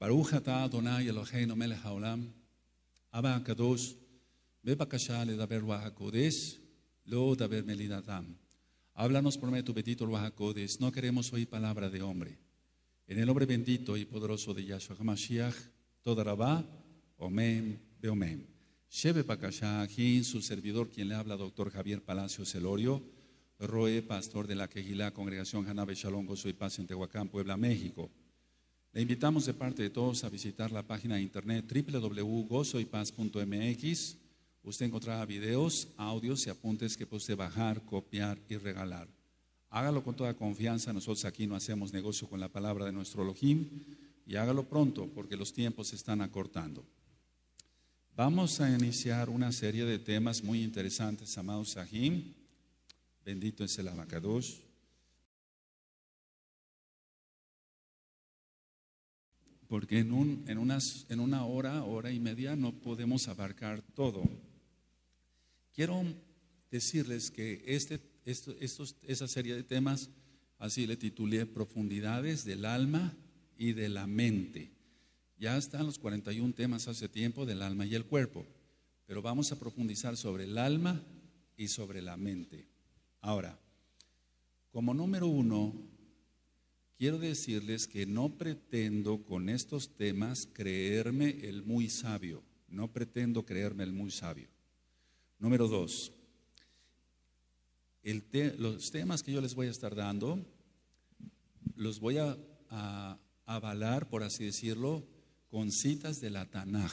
ברוך אתה אדוני אלוהינו מלך העולם, אבא הקדוש, da לדבר רוח lo da ver melina tam. Háblanos por medio bendito Ruach No queremos oír palabra de hombre. En el nombre bendito y poderoso de Yahshua HaMashiach, toda rabá, omem, beomem. Shebe quien su servidor, quien le habla, doctor Javier Palacios Elorio, Roe, pastor de la Quejilá, congregación Hanabe Shalom, Gozo y Paz en Tehuacán, Puebla, México. Le invitamos de parte de todos a visitar la página de internet www.gozoypaz.mx. Usted encontrará videos, audios y apuntes que puede bajar, copiar y regalar. Hágalo con toda confianza. Nosotros aquí no hacemos negocio con la palabra de nuestro Elohim. Y hágalo pronto porque los tiempos se están acortando. Vamos a iniciar una serie de temas muy interesantes, amados Sahim. Bendito es el Abacadosh. porque en, un, en, unas, en una hora, hora y media no podemos abarcar todo. Quiero decirles que este, esa serie de temas, así le titulé Profundidades del alma y de la mente. Ya están los 41 temas hace tiempo del alma y el cuerpo, pero vamos a profundizar sobre el alma y sobre la mente. Ahora, como número uno, Quiero decirles que no pretendo con estos temas creerme el muy sabio. No pretendo creerme el muy sabio. Número dos, los temas que yo les voy a estar dando, los voy a, avalar, por así decirlo, con citas de la Tanaj,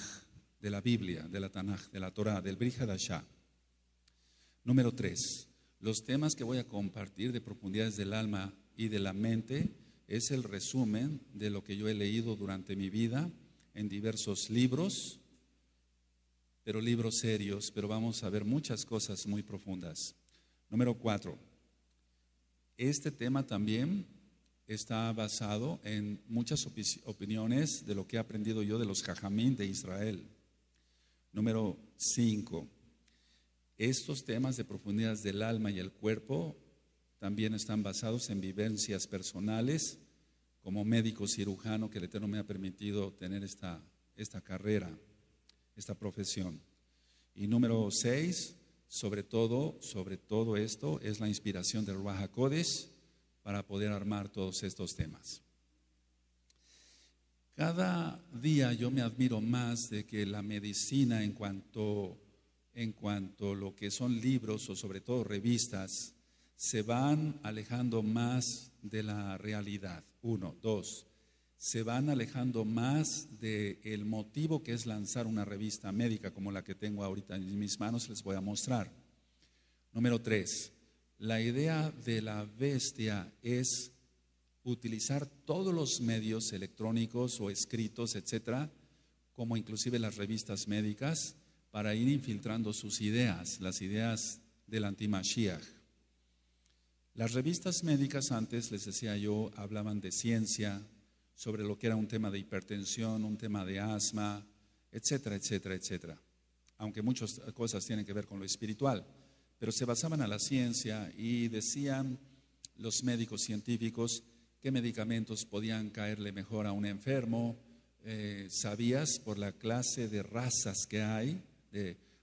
de la Biblia, de la Tanaj, de la Torah, del Brihadashah. Número tres, los temas que voy a compartir de profundidades del alma y de la mente, es el resumen de lo que yo he leído durante mi vida en diversos libros, pero libros serios, pero vamos a ver muchas cosas muy profundas. Número cuatro, este tema también está basado en muchas opiniones de lo que he aprendido yo de los jajamín de Israel. Número cinco, estos temas de profundidad del alma y el cuerpo también están basados en vivencias personales como médico cirujano que el Eterno me ha permitido tener esta, esta carrera, esta profesión. Y número seis, sobre todo, sobre todo esto, es la inspiración de Ruaja para poder armar todos estos temas. Cada día yo me admiro más de que la medicina en cuanto en cuanto a lo que son libros o sobre todo revistas se van alejando más de la realidad. Uno. Dos, se van alejando más del motivo que es lanzar una revista médica como la que tengo ahorita en mis manos, les voy a mostrar. Número tres, la idea de la bestia es utilizar todos los medios electrónicos o escritos, etcétera, como inclusive las revistas médicas, para ir infiltrando sus ideas, las ideas del antimashiach. Las revistas médicas antes, les decía yo, hablaban de ciencia, sobre lo que era un tema de hipertensión, un tema de asma, etcétera, etcétera, etcétera. Aunque muchas cosas tienen que ver con lo espiritual, pero se basaban a la ciencia y decían los médicos científicos qué medicamentos podían caerle mejor a un enfermo. Eh, ¿Sabías por la clase de razas que hay?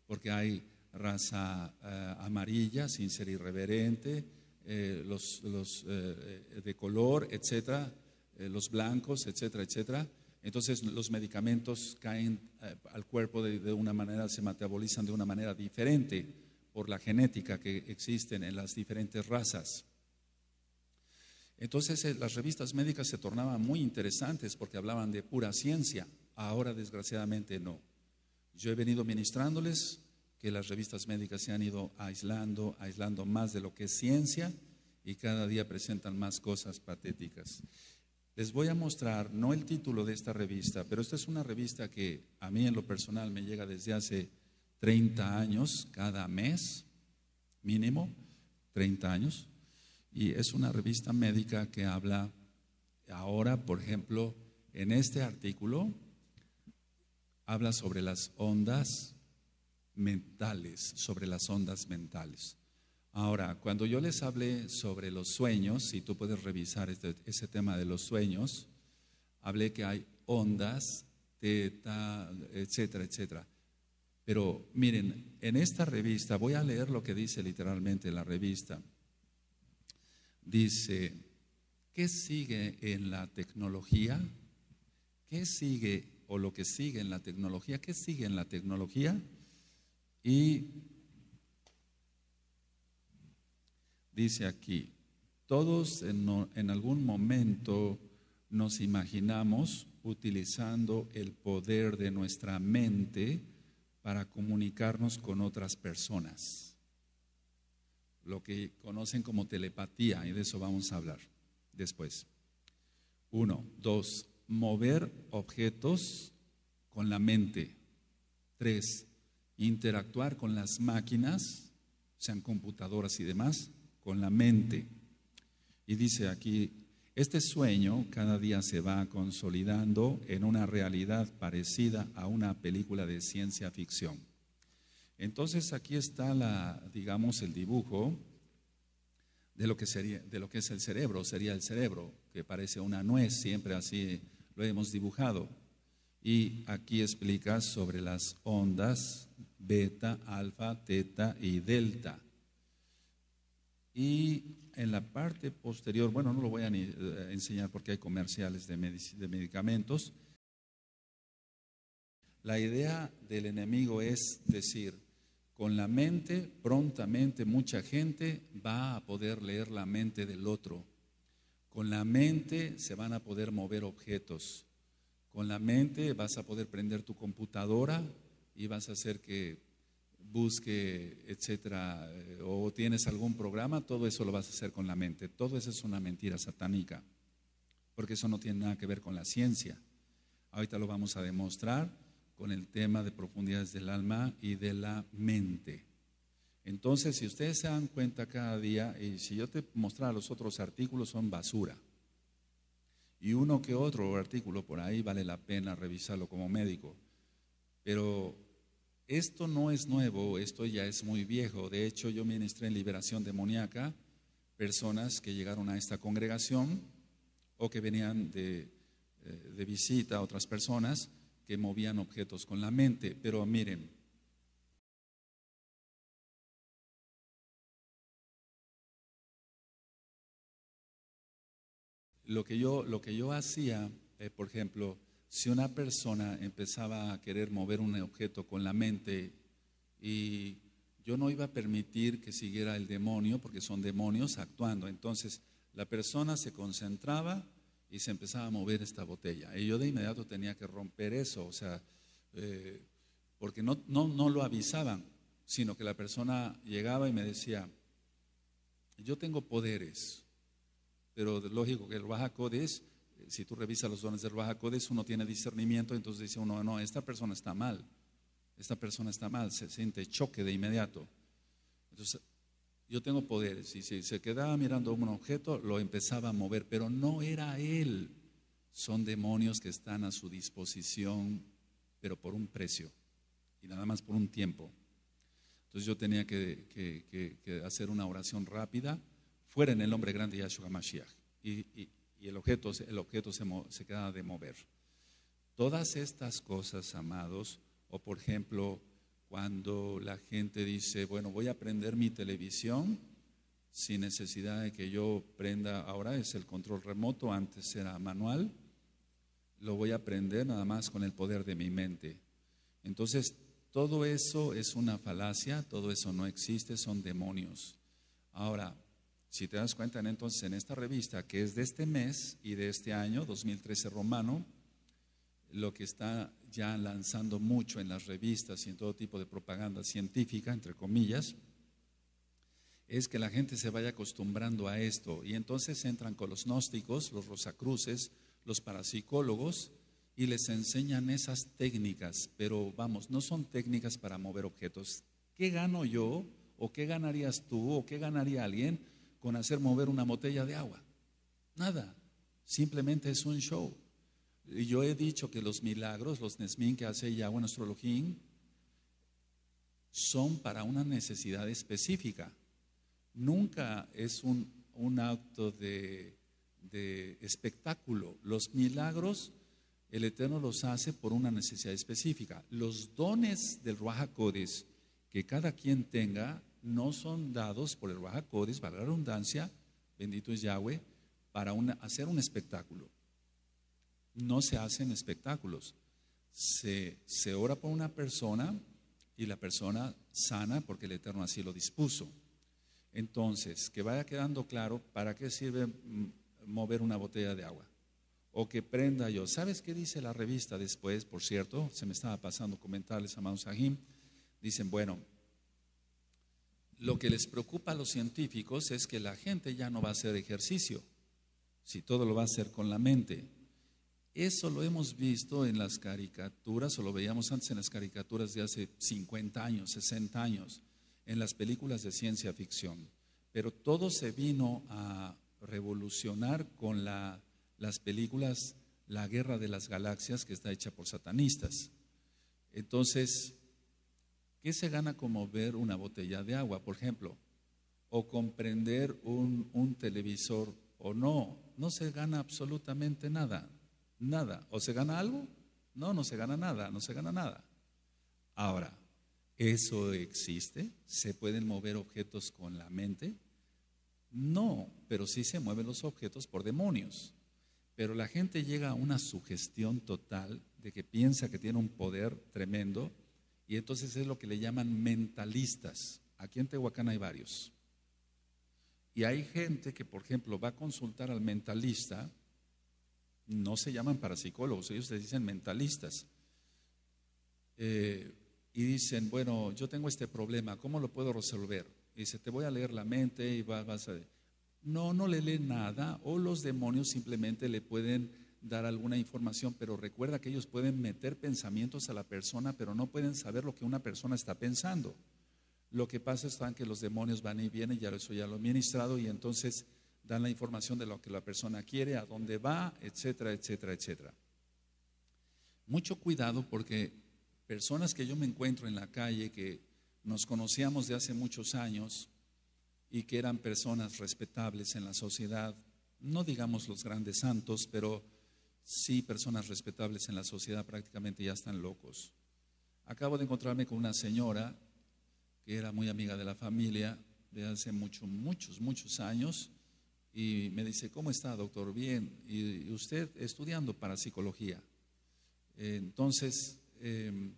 porque hay raza eh, amarilla, sin ser irreverente, eh, los, eh, eh, de color, etcétera, los blancos, etcétera, etcétera. Entonces los medicamentos caen al cuerpo de, de, una manera, se metabolizan de una manera diferente por la genética que existen en las diferentes razas. Entonces las revistas médicas se tornaban muy interesantes porque hablaban de pura ciencia. Ahora desgraciadamente no. Yo he venido ministrándoles que las revistas médicas se han ido aislando, aislando más de lo que es ciencia y cada día presentan más cosas patéticas. Les voy a mostrar, no el título de esta revista, pero esta es una revista que a mí en lo personal me llega desde hace 30 años, cada mes, mínimo, 30 años. Y es una revista médica que habla ahora, por ejemplo, en este artículo, habla sobre las ondas mentales, sobre las ondas mentales. Ahora, cuando yo les hablé sobre los sueños, y tú puedes revisar este, ese tema de los sueños, hablé que hay ondas, teta, etcétera, etcétera. Pero miren, en esta revista, voy a leer lo que dice literalmente la revista. Dice, ¿qué sigue en la tecnología? ¿Qué sigue o lo que sigue en la tecnología? ¿Qué sigue en la tecnología? Y dice aquí, todos en, algún momento nos imaginamos utilizando el poder de nuestra mente para comunicarnos con otras personas. Lo que conocen como telepatía, y de eso vamos a hablar después. Uno, dos, mover objetos con la mente. Tres, interactuar con las máquinas, sean computadoras y demás, con la mente. Y dice aquí, este sueño cada día se va consolidando en una realidad parecida a una película de ciencia ficción. Entonces aquí está la, digamos, el dibujo de lo que sería, de lo que es el cerebro, sería el cerebro, que parece una nuez, siempre así lo hemos dibujado. Y aquí explica sobre las ondas beta, alfa, teta y delta. Y en la parte posterior, bueno, no lo voy a eh, enseñar porque hay comerciales de, de medicamentos. La idea del enemigo es decir, con la mente, prontamente mucha gente va a poder leer la mente del otro. Con la mente se van a poder mover objetos. Con la mente vas a poder prender tu computadora y vas a hacer que busque, etcétera, eh, o tienes algún programa, todo eso lo vas a hacer con la mente. Todo eso es una mentira satánica, porque eso no tiene nada que ver con la ciencia. Ahorita lo vamos a demostrar con el tema de profundidades del alma y de la mente. Entonces, si ustedes se dan cuenta cada día, y si yo te mostrara los otros artículos, son basura. Y uno que otro artículo por ahí vale la pena revisarlo como médico. Pero esto no es nuevo, esto ya es muy viejo. De hecho, yo ministré en liberación demoníaca personas que llegaron a esta congregación o que venían de, eh, de visita a otras personas que movían objetos con la mente. Pero miren, Lo que yo, lo que yo hacía, eh, por ejemplo, si una persona empezaba a querer mover un objeto con la mente y yo no iba a permitir que siguiera el demonio, porque son demonios actuando. Entonces, la persona se concentraba y se empezaba a mover esta botella. Y yo de inmediato tenía que romper eso, o sea, eh, porque no, no, no lo avisaban, sino que la persona llegaba y me decía, yo tengo poderes, pero lógico que el Baja es si tú revisas los dones del Baja uno tiene discernimiento, entonces dice uno, no, esta persona está mal, esta persona está mal, se siente choque de inmediato. Entonces, yo tengo poderes, y si se quedaba mirando un objeto, lo empezaba a mover, pero no era él. Son demonios que están a su disposición, pero por un precio, y nada más por un tiempo. Entonces yo tenía que, que hacer una oración rápida fuera en el nombre grande de Yahshua Mashiach. Y, y, el objeto, el objeto se, se queda de mover. Todas estas cosas, amados, o por ejemplo, cuando la gente dice, bueno, voy a prender mi televisión sin necesidad de que yo prenda, ahora es el control remoto, antes era manual, lo voy a prender nada más con el poder de mi mente. Entonces, todo eso es una falacia, todo eso no existe, son demonios. Ahora, si te das cuenta, entonces en esta revista que es de este mes y de este año, 2013 romano, lo que está ya lanzando mucho en las revistas y en todo tipo de propaganda científica, entre comillas, es que la gente se vaya acostumbrando a esto. Y entonces entran con los gnósticos, los rosacruces, los parapsicólogos, y les enseñan esas técnicas. Pero vamos, no son técnicas para mover objetos. ¿Qué gano yo? ¿O qué ganarías tú? ¿O qué ganaría alguien con hacer mover una botella de agua. Nada. Simplemente es un show. Y yo he dicho que los milagros, los nesmin que hace Yahweh nuestro Elohim, son para una necesidad específica. Nunca es un, un acto de, espectáculo. Los milagros el Eterno los hace por una necesidad específica. Los dones del Ruach que cada quien tenga no son dados por el Baja para la redundancia, bendito es Yahweh, para hacer un espectáculo. No se hacen espectáculos. Se, ora por una persona y la persona sana porque el Eterno así lo dispuso. Entonces, que vaya quedando claro para qué sirve mm, mover una botella de agua. O que prenda yo. ¿Sabes qué dice la revista después? Por cierto, se me estaba pasando comentarles, a Mausahim. Dicen, bueno, lo que les preocupa a los científicos es que la gente ya no va a hacer ejercicio, si todo lo va a hacer con la mente. Eso lo hemos visto en las caricaturas, o lo veíamos antes en las caricaturas de hace 50 años, 60 años, en las películas de ciencia ficción. Pero todo se vino a revolucionar con las películas La Guerra de las Galaxias, que está hecha por satanistas. Entonces, ¿Qué se gana con mover una botella de agua, por ejemplo? O comprender un, televisor o no. No se gana absolutamente nada. Nada. ¿O se gana algo? No, no se gana nada, no se gana nada. Ahora, ¿eso existe? ¿Se pueden mover objetos con la mente? No, pero sí se mueven los objetos por demonios. Pero la gente llega a una sugestión total de que piensa que tiene un poder tremendo y entonces es lo que le llaman mentalistas. Aquí en Tehuacán hay varios. Y hay gente que, por ejemplo, va a consultar al mentalista, no se llaman parapsicólogos, ellos se dicen mentalistas. Eh, y dicen, bueno, yo tengo este problema, ¿cómo lo puedo resolver? Y dice, te voy a leer la mente y vas a... No, no le lee nada, o los demonios simplemente le pueden dar alguna información, pero recuerda que ellos pueden meter pensamientos a la persona, pero no pueden saber lo que una persona está pensando. Lo que pasa es que los demonios van y vienen, ya eso ya lo he ministrado, y entonces dan la información de lo que la persona quiere, a dónde va, etcétera, etcétera, etcétera. Mucho cuidado porque personas que yo me encuentro en la calle, que nos conocíamos de hace muchos años y que eran personas respetables en la sociedad, no digamos los grandes santos, pero sí personas respetables en la sociedad prácticamente ya están locos. Acabo de encontrarme con una señora que era muy amiga de la familia de hace muchos, muchos, muchos años y me dice, ¿cómo está, doctor? Bien. Y usted estudiando para psicología. Entonces, em,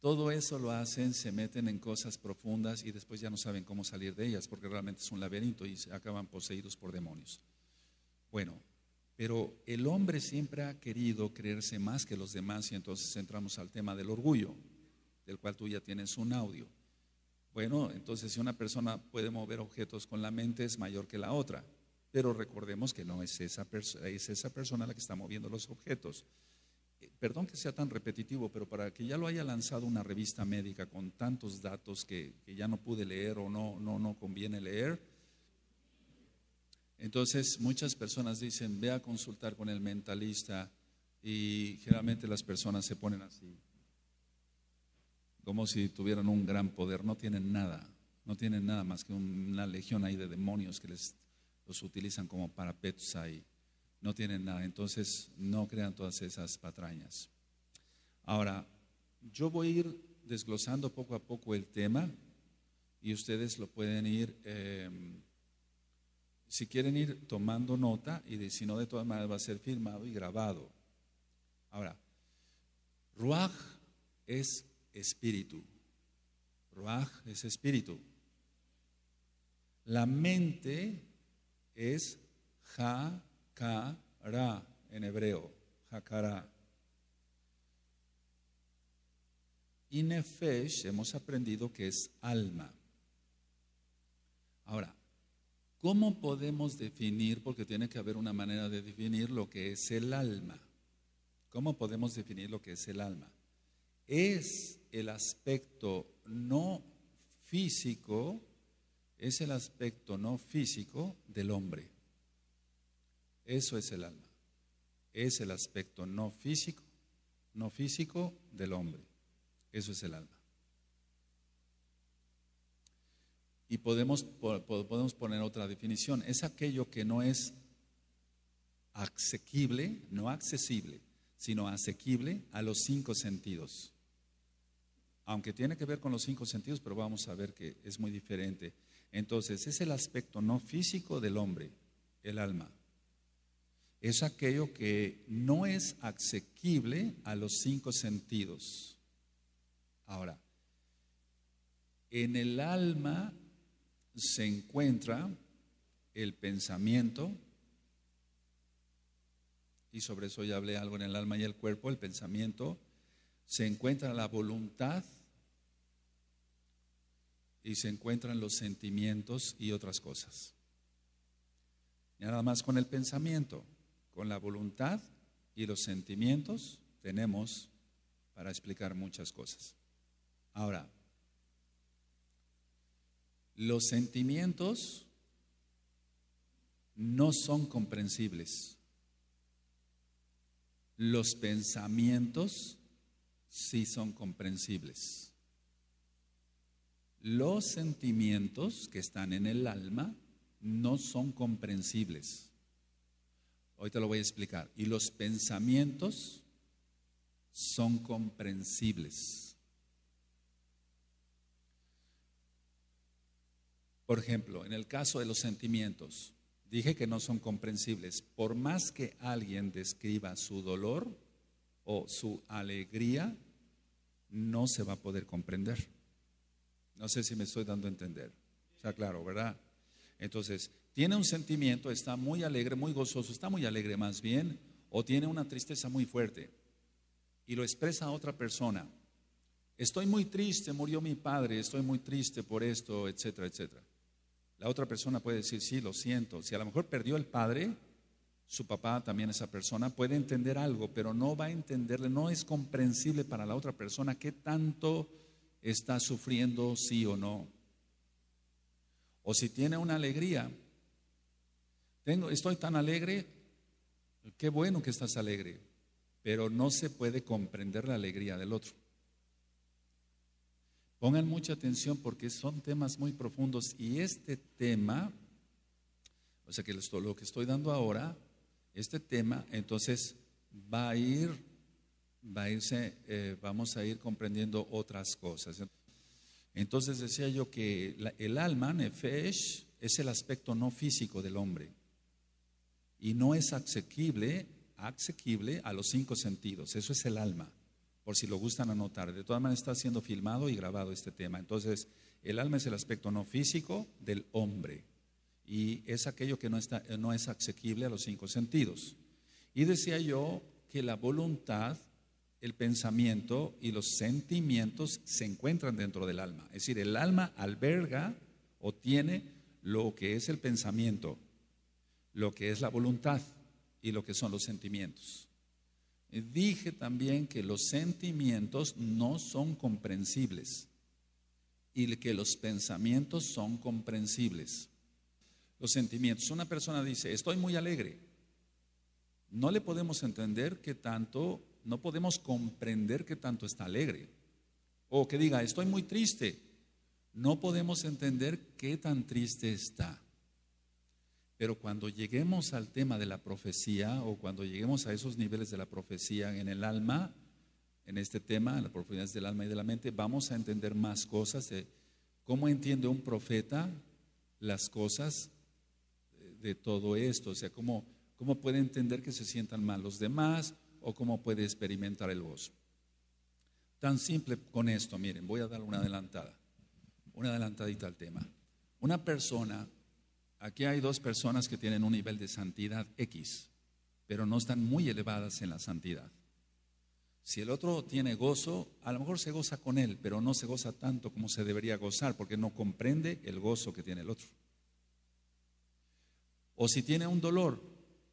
todo eso lo hacen, se meten en cosas profundas y después ya no saben cómo salir de ellas porque realmente es un laberinto y se acaban poseídos por demonios. Bueno, pero el hombre siempre ha querido creerse más que los demás y entonces entramos al tema del orgullo, del cual tú ya tienes un audio. Bueno, entonces si una persona puede mover objetos con la mente es mayor que la otra, pero recordemos que no es esa, es esa persona la que está moviendo los objetos. Eh, perdón que sea tan repetitivo, pero para que ya lo haya lanzado una revista médica con tantos datos que, que ya no pude leer o no, no, no conviene leer, entonces muchas personas dicen, ve a consultar con el mentalista y generalmente las personas se ponen así, como si tuvieran un gran poder, no tienen nada, no tienen nada más que una legión ahí de demonios que les, los utilizan como parapetos ahí, no tienen nada, entonces no crean todas esas patrañas. Ahora, yo voy a ir desglosando poco a poco el tema y ustedes lo pueden ir... Em, si quieren ir tomando nota y de, si no, de todas maneras va a ser firmado y grabado. Ahora, Ruach es espíritu. Ruach es espíritu. La mente es Ja-Ka-Ra en hebreo, Hakara. Y hemos aprendido que es alma. Ahora, ¿Cómo podemos definir, porque tiene que haber una manera de definir lo que es el alma? ¿Cómo podemos definir lo que es el alma? Es el aspecto no físico, es el aspecto no físico del hombre. Eso es el alma. Es el aspecto no físico, no físico del hombre. Eso es el alma. Y podemos, podemos poner otra definición. Es aquello que no es asequible, no accesible, sino asequible a los cinco sentidos. Aunque tiene que ver con los cinco sentidos, pero vamos a ver que es muy diferente. Entonces, es el aspecto no físico del hombre, el alma. Es aquello que no es asequible a los cinco sentidos. Ahora, en el alma se encuentra el pensamiento, y sobre eso ya hablé algo en el alma y el cuerpo, el pensamiento, se encuentra la voluntad y se encuentran los sentimientos y otras cosas. Y nada más con el pensamiento, con la voluntad y los sentimientos tenemos para explicar muchas cosas. Ahora, los sentimientos no son comprensibles. Los pensamientos sí son comprensibles. Los sentimientos que están en el alma no son comprensibles. Hoy te lo voy a explicar. Y los pensamientos son comprensibles. Por ejemplo, en el caso de los sentimientos, dije que no son comprensibles. Por más que alguien describa su dolor o su alegría, no se va a poder comprender. No sé si me estoy dando a entender. Está claro, ¿verdad? Entonces, tiene un sentimiento, está muy alegre, muy gozoso, está muy alegre más bien, o tiene una tristeza muy fuerte y lo expresa a otra persona. Estoy muy triste, murió mi padre, estoy muy triste por esto, etcétera, etcétera. La otra persona puede decir, sí, lo siento. Si a lo mejor perdió el padre, su papá también esa persona puede entender algo, pero no va a entenderle, no es comprensible para la otra persona qué tanto está sufriendo, sí o no. O si tiene una alegría, tengo, estoy tan alegre, qué bueno que estás alegre, pero no se puede comprender la alegría del otro. Pongan mucha atención porque son temas muy profundos y este tema, o sea que lo que estoy dando ahora, este tema, entonces va a ir, va a irse, eh, vamos a ir comprendiendo otras cosas. Entonces decía yo que el alma, nefesh, es el aspecto no físico del hombre y no es asequible, asequible a los cinco sentidos. Eso es el alma por si lo gustan anotar. De todas maneras, está siendo filmado y grabado este tema. Entonces, el alma es el aspecto no físico del hombre y es aquello que no, está, no es asequible a los cinco sentidos. Y decía yo que la voluntad, el pensamiento y los sentimientos se encuentran dentro del alma. Es decir, el alma alberga o tiene lo que es el pensamiento, lo que es la voluntad y lo que son los sentimientos. Dije también que los sentimientos no son comprensibles y que los pensamientos son comprensibles. Los sentimientos. Una persona dice, estoy muy alegre. No le podemos entender que tanto, no podemos comprender que tanto está alegre. O que diga, estoy muy triste. No podemos entender qué tan triste está. Pero cuando lleguemos al tema de la profecía o cuando lleguemos a esos niveles de la profecía en el alma, en este tema, en la profundidades del alma y de la mente, vamos a entender más cosas de cómo entiende un profeta las cosas de todo esto, o sea, cómo, cómo puede entender que se sientan mal los demás o cómo puede experimentar el gozo. Tan simple con esto, miren, voy a dar una adelantada, una adelantadita al tema. Una persona Aquí hay dos personas que tienen un nivel de santidad X, pero no están muy elevadas en la santidad. Si el otro tiene gozo, a lo mejor se goza con él, pero no se goza tanto como se debería gozar, porque no comprende el gozo que tiene el otro. O si tiene un dolor,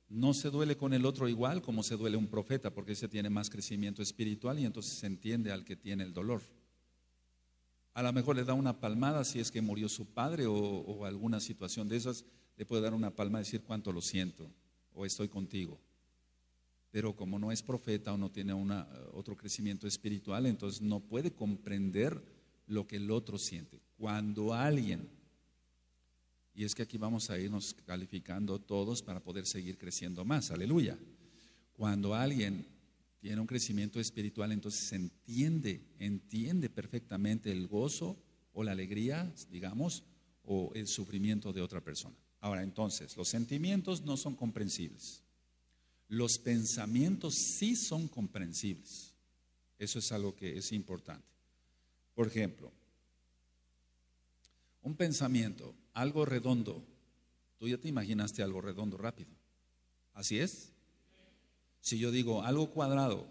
no se duele con el otro igual como se duele un profeta, porque ese tiene más crecimiento espiritual y entonces se entiende al que tiene el dolor. A lo mejor le da una palmada si es que murió su padre o, alguna situación de esas, le puede dar una palma y decir cuánto lo siento o estoy contigo. Pero como no es profeta o no tiene una, eh, otro crecimiento espiritual, entonces no puede comprender lo que el otro siente. Cuando alguien, y es que aquí vamos a irnos calificando todos para poder seguir creciendo más, aleluya. Cuando alguien tiene un crecimiento espiritual, entonces entiende, entiende perfectamente el gozo o la alegría, digamos, o el sufrimiento de otra persona. Ahora, entonces, los sentimientos no son comprensibles. Los pensamientos sí son comprensibles. Eso es algo que es importante. Por ejemplo, un pensamiento, algo redondo. Tú ya te imaginaste algo redondo rápido. Así es. Si yo digo algo cuadrado,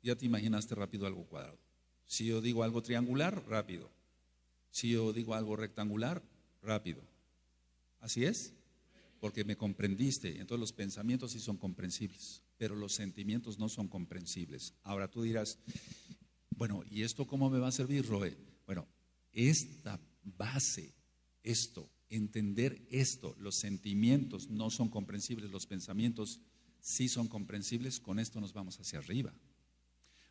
ya te imaginaste rápido algo cuadrado. Si yo digo algo triangular, rápido. Si yo digo algo rectangular, rápido. Así es, porque me comprendiste. Entonces los pensamientos sí son comprensibles, pero los sentimientos no son comprensibles. Ahora tú dirás, bueno, ¿y esto cómo me va a servir, Roe? Bueno, esta base, esto, entender esto, los sentimientos no son comprensibles, los pensamientos si son comprensibles, con esto nos vamos hacia arriba.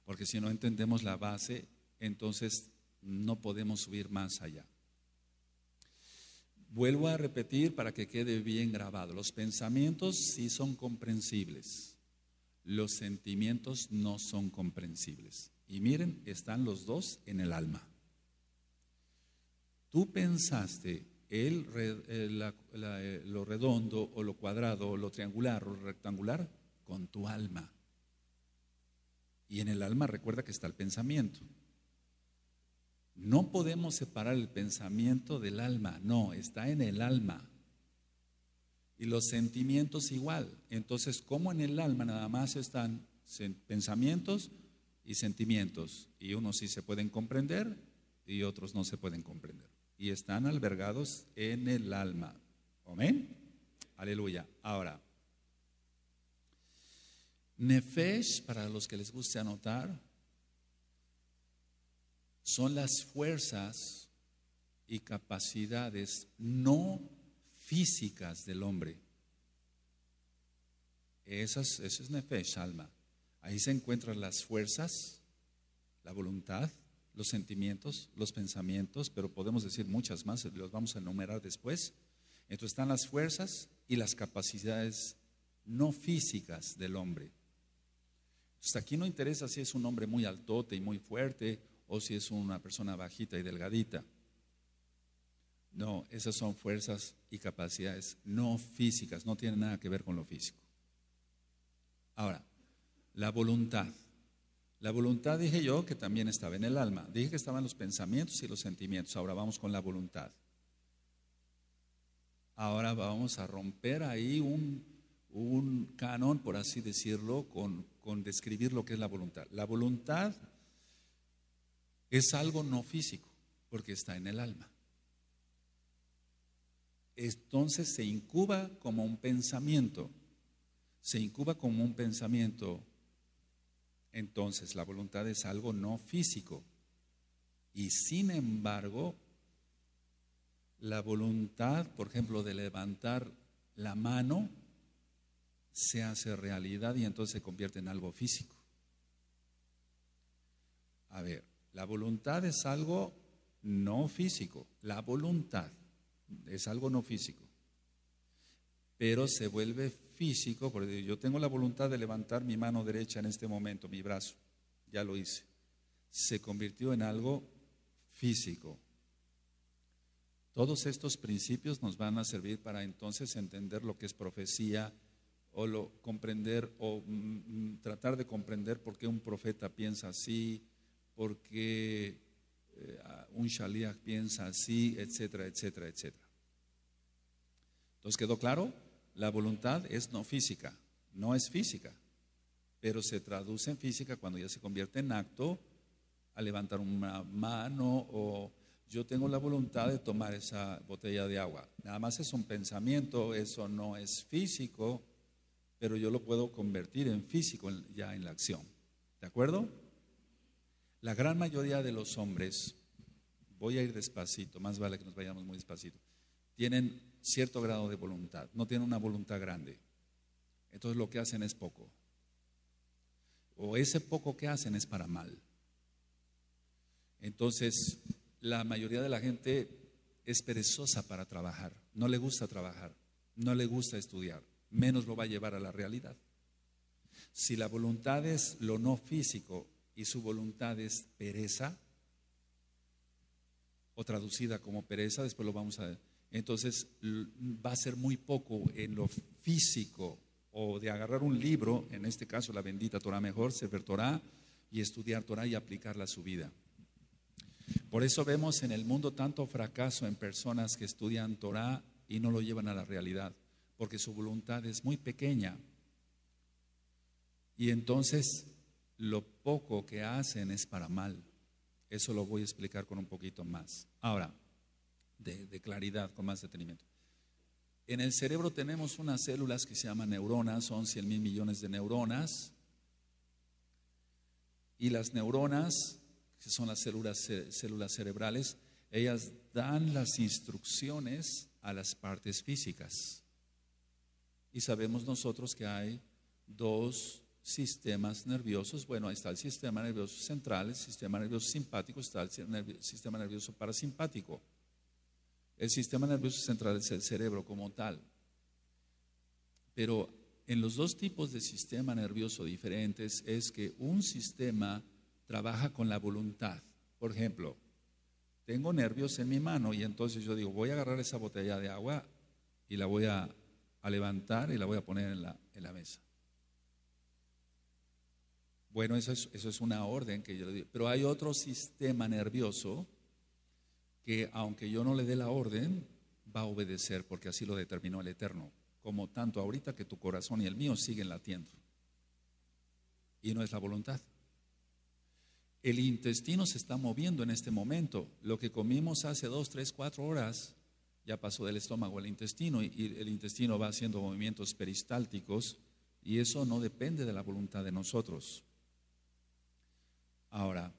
Porque si no entendemos la base, entonces no podemos subir más allá. Vuelvo a repetir para que quede bien grabado. Los pensamientos sí son comprensibles. Los sentimientos no son comprensibles. Y miren, están los dos en el alma. Tú pensaste el, eh, eh, lo redondo o lo cuadrado o lo triangular o rectangular con tu alma. Y en el alma recuerda que está el pensamiento. No podemos separar el pensamiento del alma, no, está en el alma. Y los sentimientos igual. Entonces, como en el alma nada más están pensamientos y sentimientos, y unos sí se pueden comprender y otros no se pueden comprender y están albergados en el alma. Amén. Aleluya. Ahora, Nefesh, para los que les guste anotar, son las fuerzas y capacidades no físicas del hombre. Esas, es Nefesh, alma. Ahí se encuentran las fuerzas, la voluntad, los sentimientos, los pensamientos, pero podemos decir muchas más, los vamos a enumerar después. Entonces están las fuerzas y las capacidades no físicas del hombre. Hasta aquí no interesa si es un hombre muy altote y muy fuerte o si es una persona bajita y delgadita. No, esas son fuerzas y capacidades no físicas, no tienen nada que ver con lo físico. Ahora, la voluntad. La voluntad dije yo que también estaba en el alma. Dije que estaban los pensamientos y los sentimientos. Ahora vamos con la voluntad. Ahora vamos a romper ahí un, canon, por así decirlo, con, con describir lo que es la voluntad. La voluntad es algo no físico, porque está en el alma. Entonces se incuba como un pensamiento, se incuba como un pensamiento entonces, la voluntad es algo no físico. Y sin embargo, la voluntad, por ejemplo, de levantar la mano, se hace realidad y entonces se convierte en algo físico. A ver, la voluntad es algo no físico, la voluntad es algo no físico, pero se vuelve físico, porque yo tengo la voluntad de levantar mi mano derecha en este momento, mi brazo, ya lo hice, se convirtió en algo físico. Todos estos principios nos van a servir para entonces entender lo que es profecía o lo, comprender o mm, mm, tratar de comprender por qué un profeta piensa así, por qué eh, un shaliach piensa así, etcétera, etcétera, etcétera. Entonces, ¿quedó claro? La voluntad es no física, no es física, pero se traduce en física cuando ya se convierte en acto, a levantar una mano o yo tengo la voluntad de tomar esa botella de agua. Nada más es un pensamiento, eso no es físico, pero yo lo puedo convertir en físico ya en la acción. ¿De acuerdo? La gran mayoría de los hombres, voy a ir despacito, más vale que nos vayamos muy despacito, tienen cierto grado de voluntad, no tiene una voluntad grande. Entonces lo que hacen es poco. O ese poco que hacen es para mal. Entonces, la mayoría de la gente es perezosa para trabajar, no le gusta trabajar, no le gusta estudiar, menos lo va a llevar a la realidad. Si la voluntad es lo no físico y su voluntad es pereza, o traducida como pereza, después lo vamos a entonces va a ser muy poco en lo físico o de agarrar un libro, en este caso la bendita Torah mejor, ser Torah y estudiar Torah y aplicarla a su vida. Por eso vemos en el mundo tanto fracaso en personas que estudian Torah y no lo llevan a la realidad, porque su voluntad es muy pequeña. Y entonces lo poco que hacen es para mal. Eso lo voy a explicar con un poquito más. Ahora, de, claridad, con más detenimiento. En el cerebro tenemos unas células que se llaman neuronas, son 100 mil millones de neuronas. Y las neuronas, que son las células, células cerebrales, ellas dan las instrucciones a las partes físicas. Y sabemos nosotros que hay dos sistemas nerviosos. Bueno, ahí está el sistema nervioso central, el sistema nervioso simpático, está el sistema nervioso parasimpático. El sistema nervioso central es el cerebro como tal. Pero en los dos tipos de sistema nervioso diferentes es que un sistema trabaja con la voluntad. Por ejemplo, tengo nervios en mi mano y entonces yo digo, voy a agarrar esa botella de agua y la voy a, levantar y la voy a poner en la, en la mesa. Bueno, eso es, eso es, una orden que yo le digo. Pero hay otro sistema nervioso que aunque yo no le dé la orden, va a obedecer porque así lo determinó el Eterno, como tanto ahorita que tu corazón y el mío siguen latiendo. Y no es la voluntad. El intestino se está moviendo en este momento. Lo que comimos hace dos, tres, cuatro horas ya pasó del estómago al intestino y, el intestino va haciendo movimientos peristálticos y eso no depende de la voluntad de nosotros. Ahora,